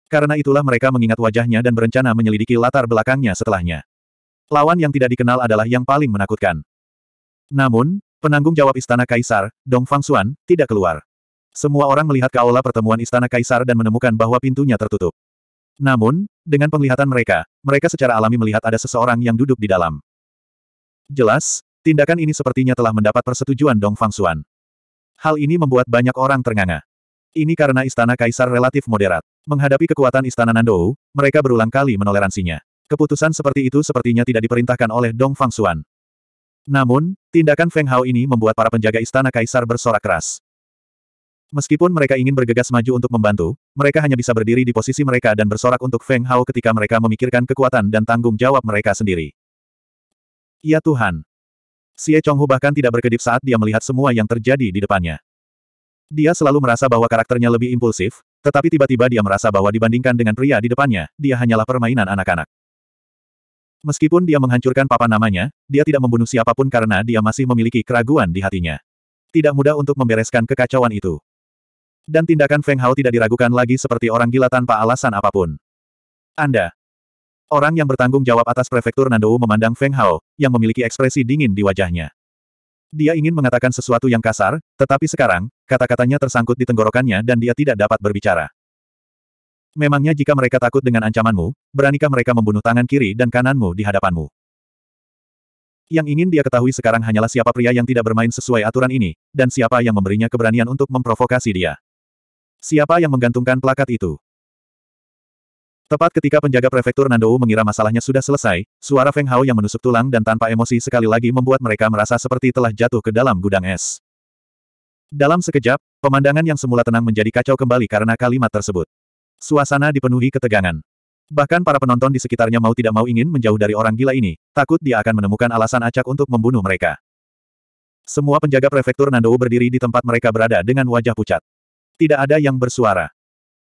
Karena itulah mereka mengingat wajahnya dan berencana menyelidiki latar belakangnya setelahnya. Lawan yang tidak dikenal adalah yang paling menakutkan. Namun, penanggung jawab Istana Kaisar, Dong Xuan tidak keluar. Semua orang melihat ke aula pertemuan Istana Kaisar dan menemukan bahwa pintunya tertutup. Namun, dengan penglihatan mereka, mereka secara alami melihat ada seseorang yang duduk di dalam. Jelas, tindakan ini sepertinya telah mendapat persetujuan Dong Xuan. Hal ini membuat banyak orang ternganga. Ini karena istana kaisar relatif moderat. Menghadapi kekuatan istana Nandou, mereka berulang kali menoleransinya. Keputusan seperti itu sepertinya tidak diperintahkan oleh Dong Fangsuan. Namun, tindakan Feng Hao ini membuat para penjaga istana kaisar bersorak keras. Meskipun mereka ingin bergegas maju untuk membantu, mereka hanya bisa berdiri di posisi mereka dan bersorak untuk Feng Hao ketika mereka memikirkan kekuatan dan tanggung jawab mereka sendiri. Ya Tuhan! Xie Chonghu bahkan tidak berkedip saat dia melihat semua yang terjadi di depannya. Dia selalu merasa bahwa karakternya lebih impulsif, tetapi tiba-tiba dia merasa bahwa dibandingkan dengan pria di depannya, dia hanyalah permainan anak-anak. Meskipun dia menghancurkan papan namanya, dia tidak membunuh siapapun karena dia masih memiliki keraguan di hatinya. Tidak mudah untuk membereskan kekacauan itu. Dan tindakan Feng Hao tidak diragukan lagi seperti orang gila tanpa alasan apapun. Anda. Orang yang bertanggung jawab atas prefektur Nandou memandang Feng Hao, yang memiliki ekspresi dingin di wajahnya. Dia ingin mengatakan sesuatu yang kasar, tetapi sekarang, kata-katanya tersangkut di tenggorokannya dan dia tidak dapat berbicara. Memangnya jika mereka takut dengan ancamanmu, beranikah mereka membunuh tangan kiri dan kananmu di hadapanmu? Yang ingin dia ketahui sekarang hanyalah siapa pria yang tidak bermain sesuai aturan ini, dan siapa yang memberinya keberanian untuk memprovokasi dia. Siapa yang menggantungkan plakat itu? Tepat ketika penjaga prefektur Nandou mengira masalahnya sudah selesai, suara Feng Hao yang menusuk tulang dan tanpa emosi sekali lagi membuat mereka merasa seperti telah jatuh ke dalam gudang es. Dalam sekejap, pemandangan yang semula tenang menjadi kacau kembali karena kalimat tersebut. Suasana dipenuhi ketegangan. Bahkan para penonton di sekitarnya mau tidak mau ingin menjauh dari orang gila ini, takut dia akan menemukan alasan acak untuk membunuh mereka. Semua penjaga prefektur Nandou berdiri di tempat mereka berada dengan wajah pucat. Tidak ada yang bersuara.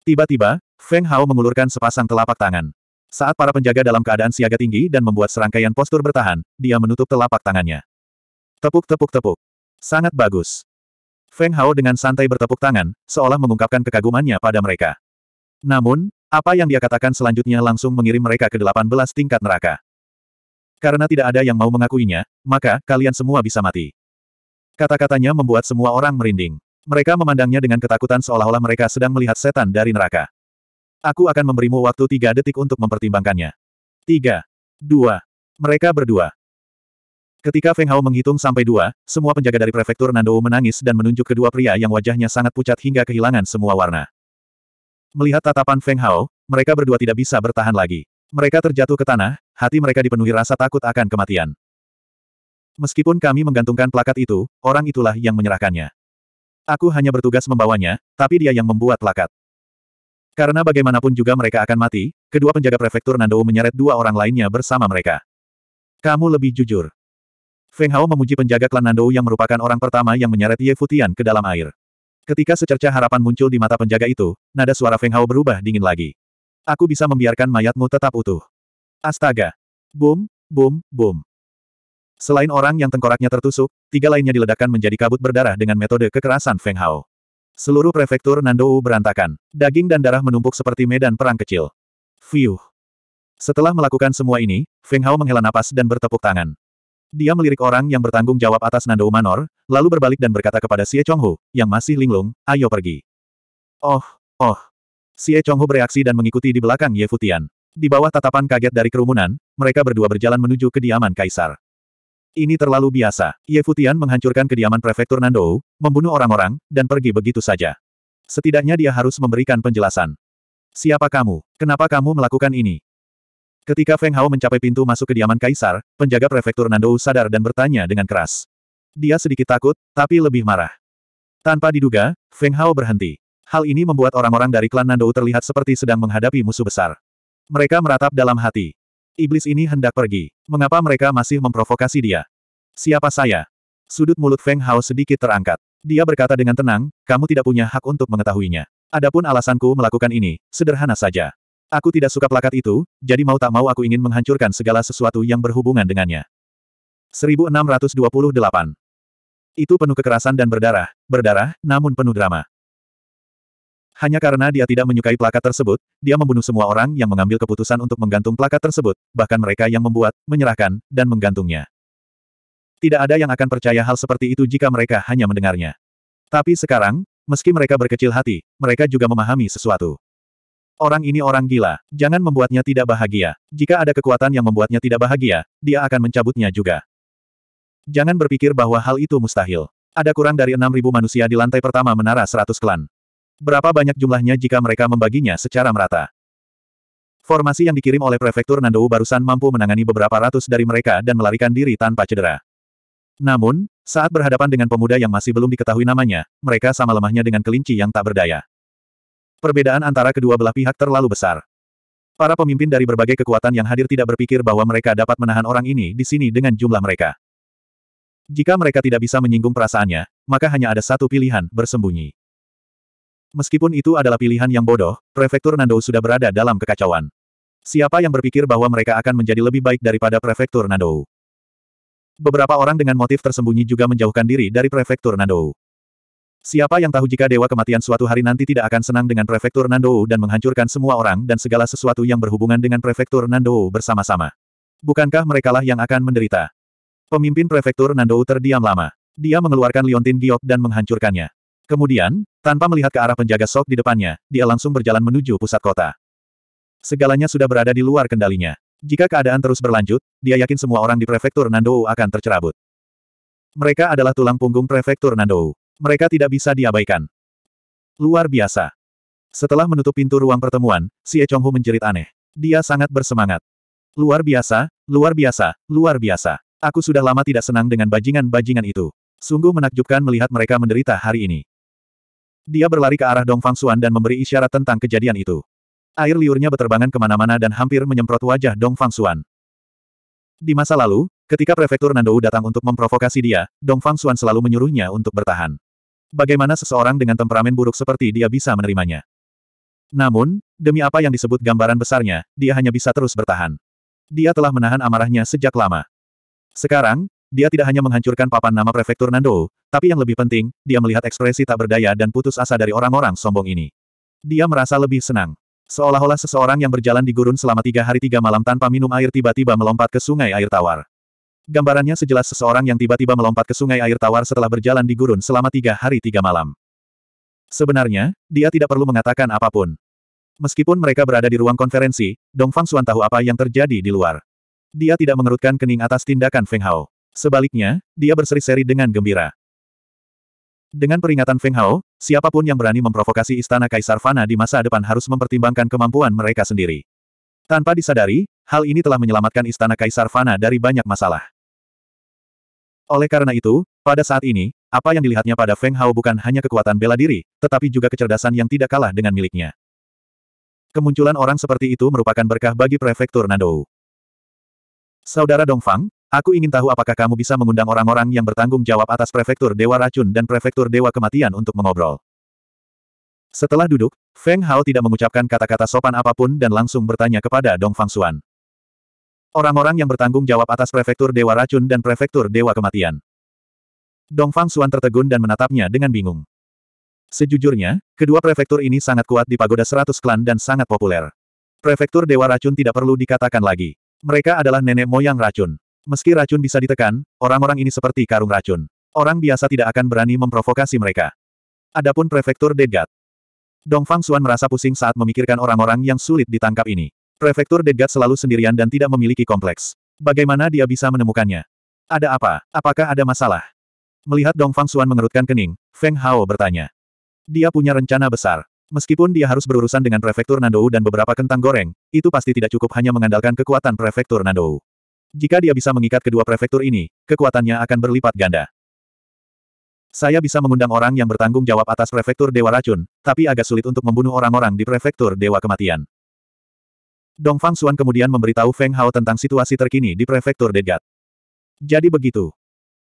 Tiba-tiba, Feng Hao mengulurkan sepasang telapak tangan. Saat para penjaga dalam keadaan siaga tinggi dan membuat serangkaian postur bertahan, dia menutup telapak tangannya. Tepuk-tepuk-tepuk. Sangat bagus. Feng Hao dengan santai bertepuk tangan, seolah mengungkapkan kekagumannya pada mereka. Namun, apa yang dia katakan selanjutnya langsung mengirim mereka ke 18 tingkat neraka. Karena tidak ada yang mau mengakuinya, maka kalian semua bisa mati. Kata-katanya membuat semua orang merinding. Mereka memandangnya dengan ketakutan seolah-olah mereka sedang melihat setan dari neraka. Aku akan memberimu waktu tiga detik untuk mempertimbangkannya. Tiga. Dua. Mereka berdua. Ketika Feng Hao menghitung sampai dua, semua penjaga dari prefektur Nandou menangis dan menunjuk kedua pria yang wajahnya sangat pucat hingga kehilangan semua warna. Melihat tatapan Feng Hao, mereka berdua tidak bisa bertahan lagi. Mereka terjatuh ke tanah, hati mereka dipenuhi rasa takut akan kematian. Meskipun kami menggantungkan plakat itu, orang itulah yang menyerahkannya. Aku hanya bertugas membawanya, tapi dia yang membuat plakat. Karena bagaimanapun juga mereka akan mati, kedua penjaga prefektur Nandou menyeret dua orang lainnya bersama mereka. Kamu lebih jujur. Feng Hao memuji penjaga klan Nandou yang merupakan orang pertama yang menyeret Ye Futian ke dalam air. Ketika secerca harapan muncul di mata penjaga itu, nada suara Feng Hao berubah dingin lagi. Aku bisa membiarkan mayatmu tetap utuh. Astaga! Boom, boom, boom. Selain orang yang tengkoraknya tertusuk, tiga lainnya diledakkan menjadi kabut berdarah dengan metode kekerasan Feng Hao. Seluruh prefektur Nandou berantakan. Daging dan darah menumpuk seperti medan perang kecil. Fiuh. Setelah melakukan semua ini, Feng Hao menghela napas dan bertepuk tangan. Dia melirik orang yang bertanggung jawab atas Nandou Manor, lalu berbalik dan berkata kepada Xie Chonghu, yang masih linglung, ayo pergi. Oh, oh. Xie Chonghu bereaksi dan mengikuti di belakang Ye Futian. Di bawah tatapan kaget dari kerumunan, mereka berdua berjalan menuju kediaman Kaisar. Ini terlalu biasa. Ye Futian menghancurkan kediaman prefektur Nandou, membunuh orang-orang, dan pergi begitu saja. Setidaknya dia harus memberikan penjelasan. Siapa kamu? Kenapa kamu melakukan ini? Ketika Feng Hao mencapai pintu masuk kediaman Kaisar, penjaga prefektur Nandou sadar dan bertanya dengan keras. Dia sedikit takut, tapi lebih marah. Tanpa diduga, Feng Hao berhenti. Hal ini membuat orang-orang dari klan Nandou terlihat seperti sedang menghadapi musuh besar. Mereka meratap dalam hati. Iblis ini hendak pergi. Mengapa mereka masih memprovokasi dia? Siapa saya? Sudut mulut Feng Hao sedikit terangkat. Dia berkata dengan tenang, kamu tidak punya hak untuk mengetahuinya. Adapun alasanku melakukan ini, sederhana saja. Aku tidak suka pelakat itu, jadi mau tak mau aku ingin menghancurkan segala sesuatu yang berhubungan dengannya. 1628 Itu penuh kekerasan dan berdarah, berdarah, namun penuh drama. Hanya karena dia tidak menyukai plakat tersebut, dia membunuh semua orang yang mengambil keputusan untuk menggantung plakat tersebut, bahkan mereka yang membuat, menyerahkan, dan menggantungnya. Tidak ada yang akan percaya hal seperti itu jika mereka hanya mendengarnya. Tapi sekarang, meski mereka berkecil hati, mereka juga memahami sesuatu. Orang ini orang gila, jangan membuatnya tidak bahagia. Jika ada kekuatan yang membuatnya tidak bahagia, dia akan mencabutnya juga. Jangan berpikir bahwa hal itu mustahil. Ada kurang dari 6.000 manusia di lantai pertama menara 100 klan. Berapa banyak jumlahnya jika mereka membaginya secara merata? Formasi yang dikirim oleh Prefektur Nandou barusan mampu menangani beberapa ratus dari mereka dan melarikan diri tanpa cedera. Namun, saat berhadapan dengan pemuda yang masih belum diketahui namanya, mereka sama lemahnya dengan kelinci yang tak berdaya. Perbedaan antara kedua belah pihak terlalu besar. Para pemimpin dari berbagai kekuatan yang hadir tidak berpikir bahwa mereka dapat menahan orang ini di sini dengan jumlah mereka. Jika mereka tidak bisa menyinggung perasaannya, maka hanya ada satu pilihan, bersembunyi. Meskipun itu adalah pilihan yang bodoh, Prefektur Nando sudah berada dalam kekacauan. Siapa yang berpikir bahwa mereka akan menjadi lebih baik daripada Prefektur Nando? Beberapa orang dengan motif tersembunyi juga menjauhkan diri dari Prefektur Nando. Siapa yang tahu jika Dewa Kematian suatu hari nanti tidak akan senang dengan Prefektur Nando dan menghancurkan semua orang dan segala sesuatu yang berhubungan dengan Prefektur Nando bersama-sama? Bukankah merekalah yang akan menderita? Pemimpin Prefektur Nando terdiam lama. Dia mengeluarkan liontin giok dan menghancurkannya. Kemudian, tanpa melihat ke arah penjaga sok di depannya, dia langsung berjalan menuju pusat kota. Segalanya sudah berada di luar kendalinya. Jika keadaan terus berlanjut, dia yakin semua orang di prefektur Nandou akan tercerabut. Mereka adalah tulang punggung prefektur Nandou. Mereka tidak bisa diabaikan. Luar biasa. Setelah menutup pintu ruang pertemuan, si E Chonghu menjerit aneh. Dia sangat bersemangat. Luar biasa, luar biasa, luar biasa. Aku sudah lama tidak senang dengan bajingan-bajingan itu. Sungguh menakjubkan melihat mereka menderita hari ini. Dia berlari ke arah Dong Fangsuan dan memberi isyarat tentang kejadian itu. Air liurnya beterbangan kemana-mana dan hampir menyemprot wajah Dong Fangsuan. Di masa lalu, ketika Prefektur Nandou datang untuk memprovokasi dia, Dong Fangsuan selalu menyuruhnya untuk bertahan. Bagaimana seseorang dengan temperamen buruk seperti dia bisa menerimanya? Namun, demi apa yang disebut gambaran besarnya, dia hanya bisa terus bertahan. Dia telah menahan amarahnya sejak lama. Sekarang, dia tidak hanya menghancurkan papan nama prefektur Nando, tapi yang lebih penting, dia melihat ekspresi tak berdaya dan putus asa dari orang-orang sombong ini. Dia merasa lebih senang. Seolah-olah seseorang yang berjalan di gurun selama tiga hari tiga malam tanpa minum air tiba-tiba melompat ke sungai air tawar. Gambarannya sejelas seseorang yang tiba-tiba melompat ke sungai air tawar setelah berjalan di gurun selama tiga hari tiga malam. Sebenarnya, dia tidak perlu mengatakan apapun. Meskipun mereka berada di ruang konferensi, Dongfang Xuan tahu apa yang terjadi di luar. Dia tidak mengerutkan kening atas tindakan Feng Hao. Sebaliknya, dia berseri-seri dengan gembira. Dengan peringatan Feng Hao, siapapun yang berani memprovokasi istana Kaisar Fana di masa depan harus mempertimbangkan kemampuan mereka sendiri. Tanpa disadari, hal ini telah menyelamatkan istana Kaisar Fana dari banyak masalah. Oleh karena itu, pada saat ini, apa yang dilihatnya pada Feng Hao bukan hanya kekuatan bela diri, tetapi juga kecerdasan yang tidak kalah dengan miliknya. Kemunculan orang seperti itu merupakan berkah bagi prefektur Nandou. Saudara Dongfang, Aku ingin tahu apakah kamu bisa mengundang orang-orang yang bertanggung jawab atas prefektur Dewa Racun dan prefektur Dewa Kematian untuk mengobrol. Setelah duduk, Feng Hao tidak mengucapkan kata-kata sopan apapun dan langsung bertanya kepada Dong Fang Xuan. Orang-orang yang bertanggung jawab atas prefektur Dewa Racun dan prefektur Dewa Kematian. Dong Fang Xuan tertegun dan menatapnya dengan bingung. Sejujurnya, kedua prefektur ini sangat kuat di pagoda seratus klan dan sangat populer. Prefektur Dewa Racun tidak perlu dikatakan lagi. Mereka adalah nenek moyang racun. Meski racun bisa ditekan, orang-orang ini seperti karung racun. Orang biasa tidak akan berani memprovokasi mereka. Adapun prefektur Dong Dongfang Xuan merasa pusing saat memikirkan orang-orang yang sulit ditangkap ini. Prefektur Degat selalu sendirian dan tidak memiliki kompleks. Bagaimana dia bisa menemukannya? Ada apa? Apakah ada masalah? Melihat Dongfang Xuan mengerutkan kening, Feng Hao bertanya. Dia punya rencana besar. Meskipun dia harus berurusan dengan prefektur Nandou dan beberapa kentang goreng, itu pasti tidak cukup hanya mengandalkan kekuatan prefektur Nandou. Jika dia bisa mengikat kedua prefektur ini, kekuatannya akan berlipat ganda. Saya bisa mengundang orang yang bertanggung jawab atas prefektur Dewa Racun, tapi agak sulit untuk membunuh orang-orang di prefektur Dewa Kematian. Dong Fang Xuan kemudian memberitahu Feng Hao tentang situasi terkini di prefektur Degat. Jadi begitu.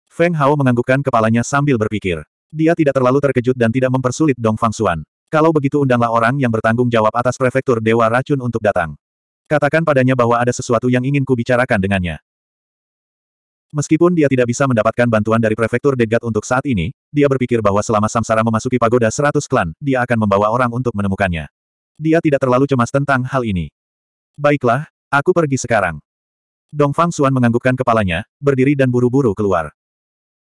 Feng Hao menganggukkan kepalanya sambil berpikir. Dia tidak terlalu terkejut dan tidak mempersulit Dong Fang Xuan. Kalau begitu undanglah orang yang bertanggung jawab atas prefektur Dewa Racun untuk datang. Katakan padanya bahwa ada sesuatu yang ingin kubicarakan dengannya. Meskipun dia tidak bisa mendapatkan bantuan dari prefektur Degat untuk saat ini, dia berpikir bahwa selama Samsara memasuki pagoda 100 klan, dia akan membawa orang untuk menemukannya. Dia tidak terlalu cemas tentang hal ini. Baiklah, aku pergi sekarang. Dong Fang Xuan menganggukkan kepalanya, berdiri dan buru-buru keluar.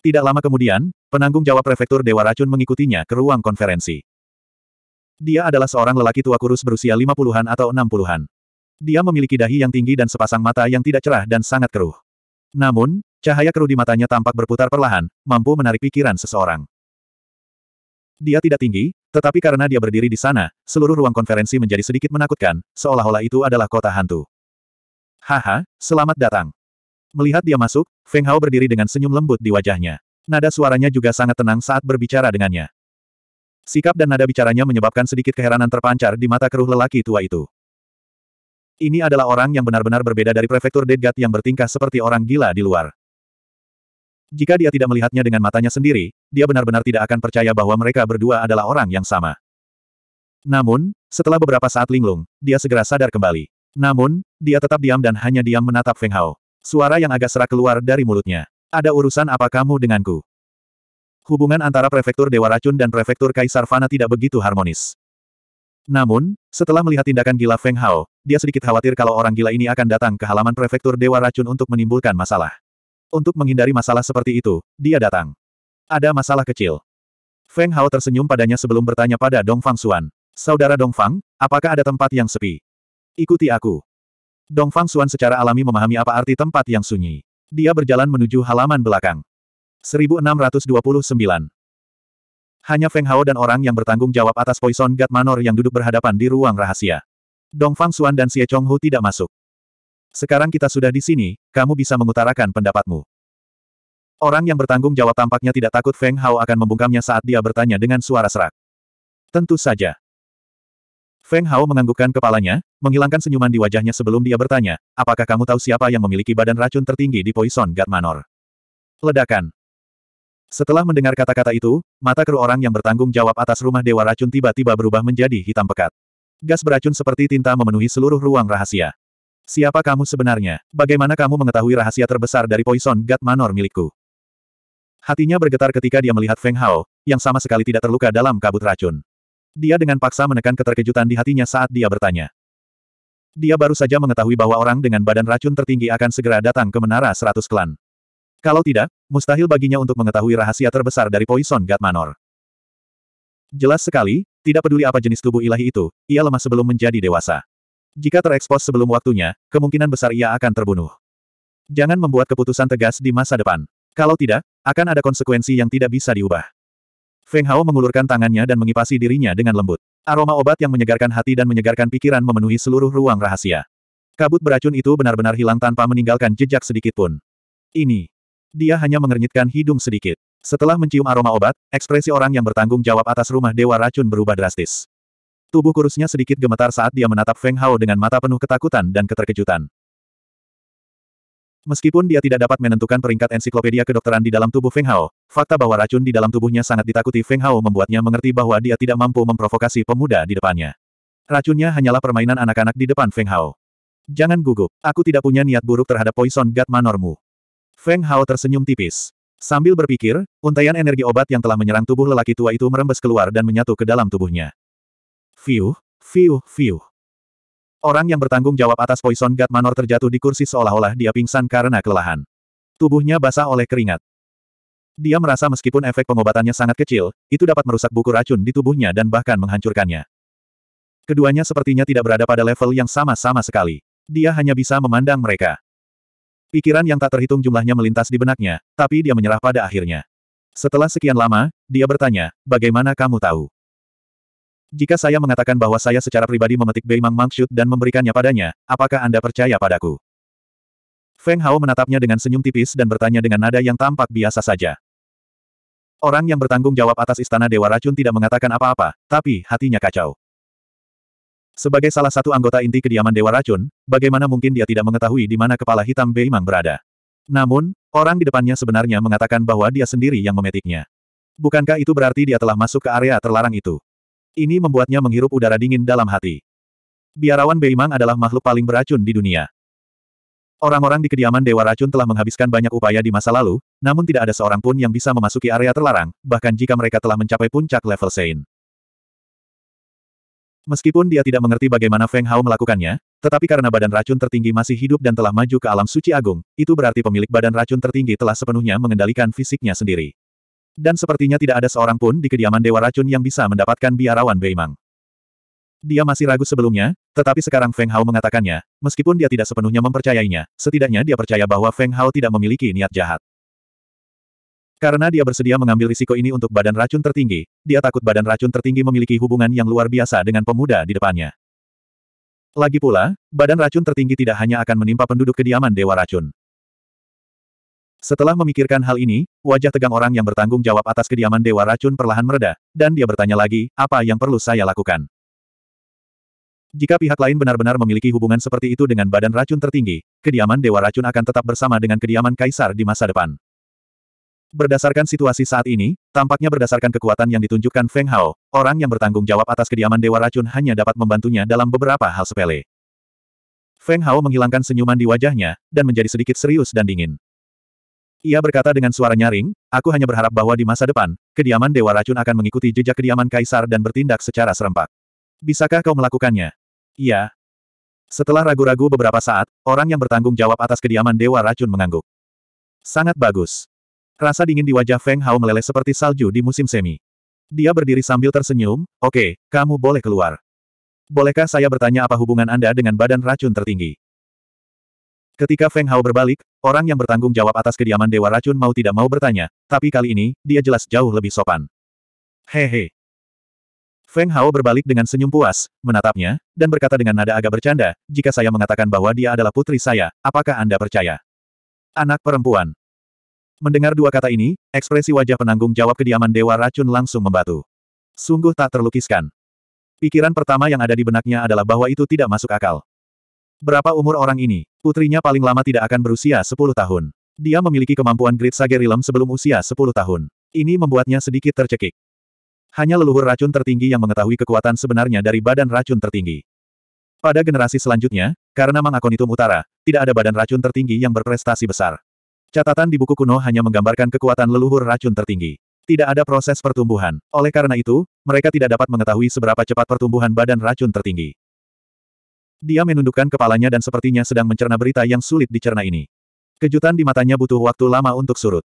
Tidak lama kemudian, penanggung jawab prefektur Dewa Racun mengikutinya ke ruang konferensi. Dia adalah seorang lelaki tua kurus berusia 50-an atau 60-an. Dia memiliki dahi yang tinggi dan sepasang mata yang tidak cerah dan sangat keruh. Namun, cahaya keruh di matanya tampak berputar perlahan, mampu menarik pikiran seseorang. Dia tidak tinggi, tetapi karena dia berdiri di sana, seluruh ruang konferensi menjadi sedikit menakutkan, seolah-olah itu adalah kota hantu. Haha, selamat datang. Melihat dia masuk, Feng Hao berdiri dengan senyum lembut di wajahnya. Nada suaranya juga sangat tenang saat berbicara dengannya. Sikap dan nada bicaranya menyebabkan sedikit keheranan terpancar di mata keruh lelaki tua itu. Ini adalah orang yang benar-benar berbeda dari prefektur Deadgat yang bertingkah seperti orang gila di luar. Jika dia tidak melihatnya dengan matanya sendiri, dia benar-benar tidak akan percaya bahwa mereka berdua adalah orang yang sama. Namun, setelah beberapa saat linglung, dia segera sadar kembali. Namun, dia tetap diam dan hanya diam menatap Feng Hao. Suara yang agak serak keluar dari mulutnya. Ada urusan apa kamu denganku? Hubungan antara Prefektur Dewa Racun dan Prefektur Kaisar Fana tidak begitu harmonis. Namun, setelah melihat tindakan gila Feng Hao, dia sedikit khawatir kalau orang gila ini akan datang ke halaman prefektur Dewa Racun untuk menimbulkan masalah. Untuk menghindari masalah seperti itu, dia datang. Ada masalah kecil. Feng Hao tersenyum padanya sebelum bertanya pada Dong Fang Xuan. Saudara Dong Fang, apakah ada tempat yang sepi? Ikuti aku. Dong Fang Xuan secara alami memahami apa arti tempat yang sunyi. Dia berjalan menuju halaman belakang. 1629 hanya Feng Hao dan orang yang bertanggung jawab atas Poison God Manor yang duduk berhadapan di ruang rahasia. Dong Fang Xuan dan Xie Chong Hu tidak masuk. Sekarang kita sudah di sini, kamu bisa mengutarakan pendapatmu. Orang yang bertanggung jawab tampaknya tidak takut Feng Hao akan membungkamnya saat dia bertanya dengan suara serak. Tentu saja. Feng Hao menganggukkan kepalanya, menghilangkan senyuman di wajahnya sebelum dia bertanya, apakah kamu tahu siapa yang memiliki badan racun tertinggi di Poison God Manor? Ledakan. Setelah mendengar kata-kata itu, mata kru orang yang bertanggung jawab atas rumah Dewa Racun tiba-tiba berubah menjadi hitam pekat. Gas beracun seperti tinta memenuhi seluruh ruang rahasia. Siapa kamu sebenarnya? Bagaimana kamu mengetahui rahasia terbesar dari Poison God Manor milikku? Hatinya bergetar ketika dia melihat Feng Hao, yang sama sekali tidak terluka dalam kabut racun. Dia dengan paksa menekan keterkejutan di hatinya saat dia bertanya. Dia baru saja mengetahui bahwa orang dengan badan racun tertinggi akan segera datang ke Menara Seratus Klan. Kalau tidak, mustahil baginya untuk mengetahui rahasia terbesar dari Poison God Manor. Jelas sekali, tidak peduli apa jenis tubuh ilahi itu, ia lemah sebelum menjadi dewasa. Jika terekspos sebelum waktunya, kemungkinan besar ia akan terbunuh. Jangan membuat keputusan tegas di masa depan. Kalau tidak, akan ada konsekuensi yang tidak bisa diubah. Feng Hao mengulurkan tangannya dan mengipasi dirinya dengan lembut. Aroma obat yang menyegarkan hati dan menyegarkan pikiran memenuhi seluruh ruang rahasia. Kabut beracun itu benar-benar hilang tanpa meninggalkan jejak sedikit pun. Ini. Dia hanya mengernyitkan hidung sedikit. Setelah mencium aroma obat, ekspresi orang yang bertanggung jawab atas rumah dewa racun berubah drastis. Tubuh kurusnya sedikit gemetar saat dia menatap Feng Hao dengan mata penuh ketakutan dan keterkejutan. Meskipun dia tidak dapat menentukan peringkat ensiklopedia kedokteran di dalam tubuh Feng Hao, fakta bahwa racun di dalam tubuhnya sangat ditakuti Feng Hao membuatnya mengerti bahwa dia tidak mampu memprovokasi pemuda di depannya. Racunnya hanyalah permainan anak-anak di depan Feng Hao. Jangan gugup, aku tidak punya niat buruk terhadap poison god manormu. Feng Hao tersenyum tipis. Sambil berpikir, untaian energi obat yang telah menyerang tubuh lelaki tua itu merembes keluar dan menyatu ke dalam tubuhnya. Fiu, fiu, fiu. Orang yang bertanggung jawab atas Poison God Manor terjatuh di kursi seolah-olah dia pingsan karena kelelahan. Tubuhnya basah oleh keringat. Dia merasa meskipun efek pengobatannya sangat kecil, itu dapat merusak buku racun di tubuhnya dan bahkan menghancurkannya. Keduanya sepertinya tidak berada pada level yang sama-sama sekali. Dia hanya bisa memandang mereka. Pikiran yang tak terhitung jumlahnya melintas di benaknya, tapi dia menyerah pada akhirnya. Setelah sekian lama, dia bertanya, bagaimana kamu tahu? Jika saya mengatakan bahwa saya secara pribadi memetik Beimang Mangshut dan memberikannya padanya, apakah Anda percaya padaku? Feng Hao menatapnya dengan senyum tipis dan bertanya dengan nada yang tampak biasa saja. Orang yang bertanggung jawab atas istana Dewa Racun tidak mengatakan apa-apa, tapi hatinya kacau. Sebagai salah satu anggota inti kediaman Dewa Racun, bagaimana mungkin dia tidak mengetahui di mana kepala hitam Beimang berada. Namun, orang di depannya sebenarnya mengatakan bahwa dia sendiri yang memetiknya. Bukankah itu berarti dia telah masuk ke area terlarang itu? Ini membuatnya menghirup udara dingin dalam hati. Biarawan Beimang adalah makhluk paling beracun di dunia. Orang-orang di kediaman Dewa Racun telah menghabiskan banyak upaya di masa lalu, namun tidak ada seorang pun yang bisa memasuki area terlarang, bahkan jika mereka telah mencapai puncak level Sein. Meskipun dia tidak mengerti bagaimana Feng Hao melakukannya, tetapi karena badan racun tertinggi masih hidup dan telah maju ke alam suci agung, itu berarti pemilik badan racun tertinggi telah sepenuhnya mengendalikan fisiknya sendiri. Dan sepertinya tidak ada seorang pun di kediaman Dewa Racun yang bisa mendapatkan biarawan Beimang. Dia masih ragu sebelumnya, tetapi sekarang Feng Hao mengatakannya, meskipun dia tidak sepenuhnya mempercayainya, setidaknya dia percaya bahwa Feng Hao tidak memiliki niat jahat. Karena dia bersedia mengambil risiko ini untuk badan racun tertinggi, dia takut badan racun tertinggi memiliki hubungan yang luar biasa dengan pemuda di depannya. Lagi pula, badan racun tertinggi tidak hanya akan menimpa penduduk kediaman Dewa Racun. Setelah memikirkan hal ini, wajah tegang orang yang bertanggung jawab atas kediaman Dewa Racun perlahan mereda, dan dia bertanya lagi, apa yang perlu saya lakukan? Jika pihak lain benar-benar memiliki hubungan seperti itu dengan badan racun tertinggi, kediaman Dewa Racun akan tetap bersama dengan kediaman Kaisar di masa depan. Berdasarkan situasi saat ini, tampaknya berdasarkan kekuatan yang ditunjukkan Feng Hao, orang yang bertanggung jawab atas kediaman Dewa Racun hanya dapat membantunya dalam beberapa hal sepele. Feng Hao menghilangkan senyuman di wajahnya, dan menjadi sedikit serius dan dingin. Ia berkata dengan suara nyaring, aku hanya berharap bahwa di masa depan, kediaman Dewa Racun akan mengikuti jejak kediaman Kaisar dan bertindak secara serempak. Bisakah kau melakukannya? Iya, setelah ragu-ragu beberapa saat, orang yang bertanggung jawab atas kediaman Dewa Racun mengangguk. Sangat bagus. Rasa dingin di wajah Feng Hao meleleh seperti salju di musim semi. Dia berdiri sambil tersenyum, oke, okay, kamu boleh keluar. Bolehkah saya bertanya apa hubungan Anda dengan badan racun tertinggi? Ketika Feng Hao berbalik, orang yang bertanggung jawab atas kediaman Dewa Racun mau tidak mau bertanya, tapi kali ini, dia jelas jauh lebih sopan. Hehe. Feng Hao berbalik dengan senyum puas, menatapnya, dan berkata dengan nada agak bercanda, jika saya mengatakan bahwa dia adalah putri saya, apakah Anda percaya? Anak perempuan. Mendengar dua kata ini, ekspresi wajah penanggung jawab kediaman Dewa Racun langsung membatu. Sungguh tak terlukiskan. Pikiran pertama yang ada di benaknya adalah bahwa itu tidak masuk akal. Berapa umur orang ini? Putrinya paling lama tidak akan berusia 10 tahun. Dia memiliki kemampuan Great Sagerilem sebelum usia 10 tahun. Ini membuatnya sedikit tercekik. Hanya leluhur racun tertinggi yang mengetahui kekuatan sebenarnya dari badan racun tertinggi. Pada generasi selanjutnya, karena Mang Akonitum Utara, tidak ada badan racun tertinggi yang berprestasi besar. Catatan di buku kuno hanya menggambarkan kekuatan leluhur racun tertinggi. Tidak ada proses pertumbuhan. Oleh karena itu, mereka tidak dapat mengetahui seberapa cepat pertumbuhan badan racun tertinggi. Dia menundukkan kepalanya dan sepertinya sedang mencerna berita yang sulit dicerna ini. Kejutan di matanya butuh waktu lama untuk surut.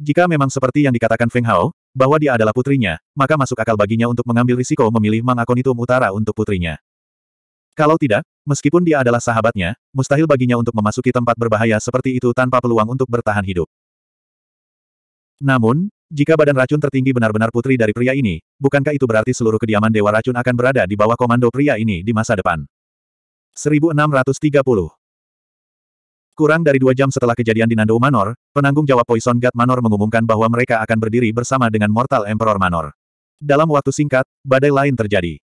Jika memang seperti yang dikatakan Feng Hao, bahwa dia adalah putrinya, maka masuk akal baginya untuk mengambil risiko memilih Mang Akonitum Utara untuk putrinya. Kalau tidak, meskipun dia adalah sahabatnya, mustahil baginya untuk memasuki tempat berbahaya seperti itu tanpa peluang untuk bertahan hidup. Namun, jika badan racun tertinggi benar-benar putri dari pria ini, bukankah itu berarti seluruh kediaman Dewa Racun akan berada di bawah komando pria ini di masa depan? 1630 Kurang dari dua jam setelah kejadian di Nando Manor, penanggung jawab Poison God Manor mengumumkan bahwa mereka akan berdiri bersama dengan Mortal Emperor Manor. Dalam waktu singkat, badai lain terjadi.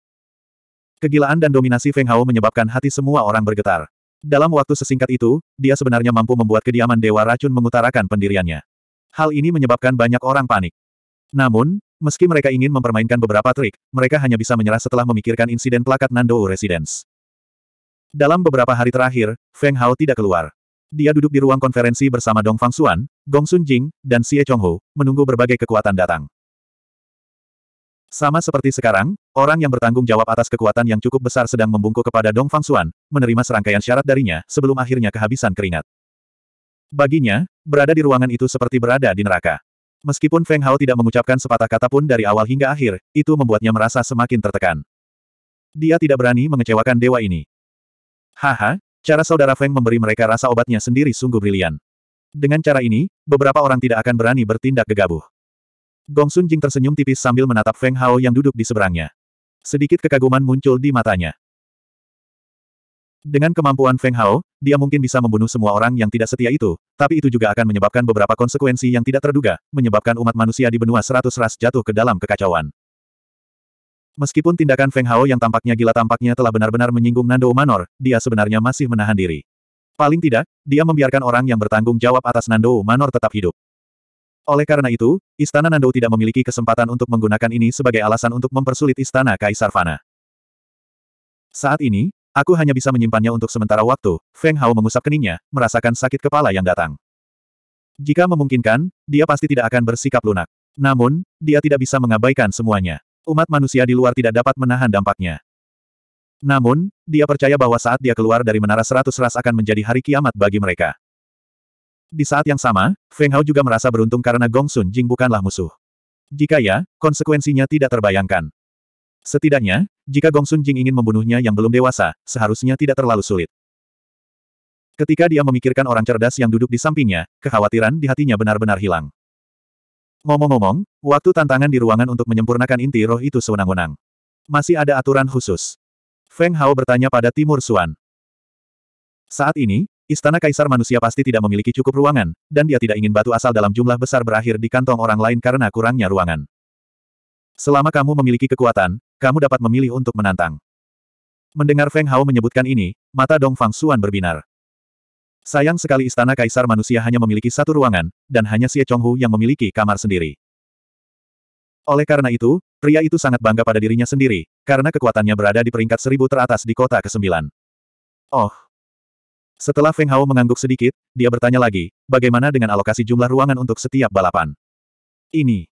Kegilaan dan dominasi Feng Hao menyebabkan hati semua orang bergetar. Dalam waktu sesingkat itu, dia sebenarnya mampu membuat kediaman Dewa Racun mengutarakan pendiriannya. Hal ini menyebabkan banyak orang panik. Namun, meski mereka ingin mempermainkan beberapa trik, mereka hanya bisa menyerah setelah memikirkan insiden plakat Nandou Residence. Dalam beberapa hari terakhir, Feng Hao tidak keluar. Dia duduk di ruang konferensi bersama Dong Fang Xuan, Gong Sun Jing, dan Xie Chong Ho, menunggu berbagai kekuatan datang. Sama seperti sekarang, orang yang bertanggung jawab atas kekuatan yang cukup besar sedang membungkuk kepada Dong Fang Xuan, menerima serangkaian syarat darinya sebelum akhirnya kehabisan keringat. Baginya, berada di ruangan itu seperti berada di neraka. Meskipun Feng Hao tidak mengucapkan sepatah kata pun dari awal hingga akhir, itu membuatnya merasa semakin tertekan. Dia tidak berani mengecewakan dewa ini. Haha, cara saudara Feng memberi mereka rasa obatnya sendiri sungguh brilian. Dengan cara ini, beberapa orang tidak akan berani bertindak gegabah. Gong Sun Jing tersenyum tipis sambil menatap Feng Hao yang duduk di seberangnya. Sedikit kekaguman muncul di matanya. Dengan kemampuan Feng Hao, dia mungkin bisa membunuh semua orang yang tidak setia itu, tapi itu juga akan menyebabkan beberapa konsekuensi yang tidak terduga, menyebabkan umat manusia di benua seratus ras jatuh ke dalam kekacauan. Meskipun tindakan Feng Hao yang tampaknya gila tampaknya telah benar-benar menyinggung Nando Manor, dia sebenarnya masih menahan diri. Paling tidak, dia membiarkan orang yang bertanggung jawab atas Nando Manor tetap hidup. Oleh karena itu, Istana Nando tidak memiliki kesempatan untuk menggunakan ini sebagai alasan untuk mempersulit Istana Kaisar Fana. Saat ini, aku hanya bisa menyimpannya untuk sementara waktu, Feng Hao mengusap keningnya, merasakan sakit kepala yang datang. Jika memungkinkan, dia pasti tidak akan bersikap lunak. Namun, dia tidak bisa mengabaikan semuanya. Umat manusia di luar tidak dapat menahan dampaknya. Namun, dia percaya bahwa saat dia keluar dari Menara Seratus Ras akan menjadi hari kiamat bagi mereka. Di saat yang sama, Feng Hao juga merasa beruntung karena Gong Sun Jing bukanlah musuh. Jika ya, konsekuensinya tidak terbayangkan. Setidaknya, jika Gong Sun Jing ingin membunuhnya yang belum dewasa, seharusnya tidak terlalu sulit. Ketika dia memikirkan orang cerdas yang duduk di sampingnya, kekhawatiran di hatinya benar-benar hilang. Ngomong-ngomong, waktu tantangan di ruangan untuk menyempurnakan inti roh itu sewenang-wenang. Masih ada aturan khusus. Feng Hao bertanya pada Timur Suan. Saat ini, Istana Kaisar manusia pasti tidak memiliki cukup ruangan, dan dia tidak ingin batu asal dalam jumlah besar berakhir di kantong orang lain karena kurangnya ruangan. Selama kamu memiliki kekuatan, kamu dapat memilih untuk menantang. Mendengar Feng Hao menyebutkan ini, mata Dong Fang Xuan berbinar. Sayang sekali Istana Kaisar manusia hanya memiliki satu ruangan, dan hanya Xie Chonghu yang memiliki kamar sendiri. Oleh karena itu, pria itu sangat bangga pada dirinya sendiri, karena kekuatannya berada di peringkat seribu teratas di kota ke-9. Oh, setelah Feng Hao mengangguk sedikit, dia bertanya lagi, bagaimana dengan alokasi jumlah ruangan untuk setiap balapan? Ini.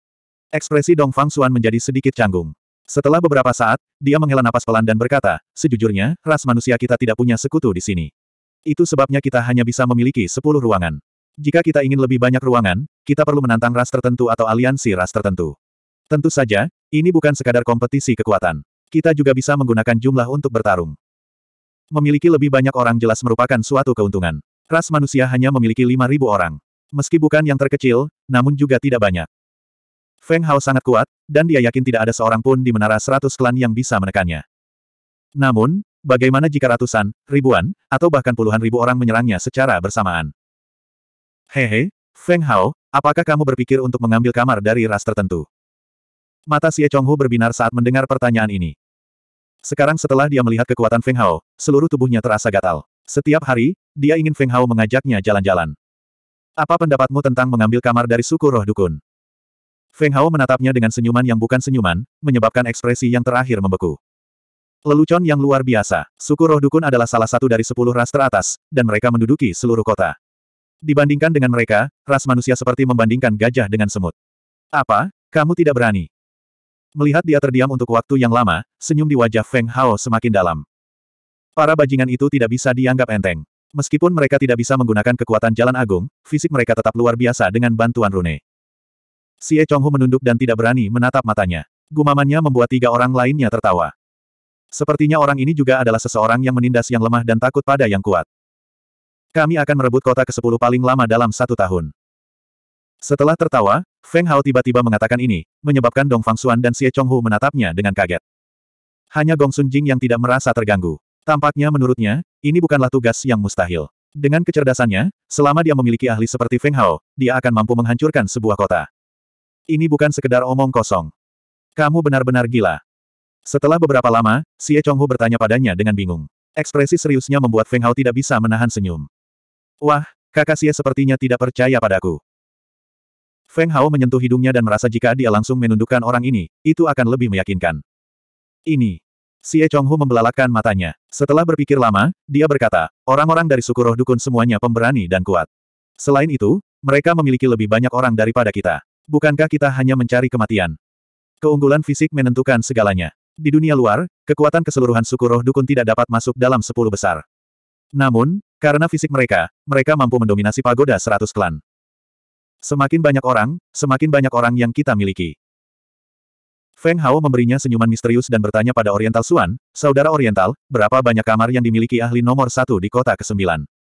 Ekspresi Dong Fang Xuan menjadi sedikit canggung. Setelah beberapa saat, dia menghela napas pelan dan berkata, sejujurnya, ras manusia kita tidak punya sekutu di sini. Itu sebabnya kita hanya bisa memiliki sepuluh ruangan. Jika kita ingin lebih banyak ruangan, kita perlu menantang ras tertentu atau aliansi ras tertentu. Tentu saja, ini bukan sekadar kompetisi kekuatan. Kita juga bisa menggunakan jumlah untuk bertarung. Memiliki lebih banyak orang jelas merupakan suatu keuntungan. Ras manusia hanya memiliki 5.000 orang. Meski bukan yang terkecil, namun juga tidak banyak. Feng Hao sangat kuat, dan dia yakin tidak ada seorang pun di menara seratus klan yang bisa menekannya. Namun, bagaimana jika ratusan, ribuan, atau bahkan puluhan ribu orang menyerangnya secara bersamaan? Hehe, Feng Hao, apakah kamu berpikir untuk mengambil kamar dari ras tertentu? Mata Xie Chonghu berbinar saat mendengar pertanyaan ini. Sekarang setelah dia melihat kekuatan Feng Hao, seluruh tubuhnya terasa gatal. Setiap hari, dia ingin Feng Hao mengajaknya jalan-jalan. Apa pendapatmu tentang mengambil kamar dari suku roh dukun? Feng Hao menatapnya dengan senyuman yang bukan senyuman, menyebabkan ekspresi yang terakhir membeku. Lelucon yang luar biasa, suku roh dukun adalah salah satu dari sepuluh ras teratas, dan mereka menduduki seluruh kota. Dibandingkan dengan mereka, ras manusia seperti membandingkan gajah dengan semut. Apa? Kamu tidak berani? Melihat dia terdiam untuk waktu yang lama, senyum di wajah Feng Hao semakin dalam. Para bajingan itu tidak bisa dianggap enteng. Meskipun mereka tidak bisa menggunakan kekuatan jalan agung, fisik mereka tetap luar biasa dengan bantuan rune. Si E Chonghu menunduk dan tidak berani menatap matanya. Gumamannya membuat tiga orang lainnya tertawa. Sepertinya orang ini juga adalah seseorang yang menindas yang lemah dan takut pada yang kuat. Kami akan merebut kota ke-10 paling lama dalam satu tahun. Setelah tertawa, Feng Hao tiba-tiba mengatakan ini, menyebabkan Dong Fang Xuan dan Xie Hu menatapnya dengan kaget. Hanya Gong Sun Jing yang tidak merasa terganggu. Tampaknya menurutnya, ini bukanlah tugas yang mustahil. Dengan kecerdasannya, selama dia memiliki ahli seperti Feng Hao, dia akan mampu menghancurkan sebuah kota. Ini bukan sekedar omong kosong. Kamu benar-benar gila. Setelah beberapa lama, Xie Hu bertanya padanya dengan bingung. Ekspresi seriusnya membuat Feng Hao tidak bisa menahan senyum. Wah, kakak Xie sepertinya tidak percaya padaku. Feng Hao menyentuh hidungnya dan merasa jika dia langsung menundukkan orang ini, itu akan lebih meyakinkan. Ini. Xie Chonghu membelalakan matanya. Setelah berpikir lama, dia berkata, orang-orang dari suku roh dukun semuanya pemberani dan kuat. Selain itu, mereka memiliki lebih banyak orang daripada kita. Bukankah kita hanya mencari kematian? Keunggulan fisik menentukan segalanya. Di dunia luar, kekuatan keseluruhan suku roh dukun tidak dapat masuk dalam sepuluh besar. Namun, karena fisik mereka, mereka mampu mendominasi pagoda seratus klan. Semakin banyak orang, semakin banyak orang yang kita miliki. Feng Hao memberinya senyuman misterius dan bertanya pada Oriental Suan, saudara Oriental, berapa banyak kamar yang dimiliki ahli nomor satu di kota ke-9?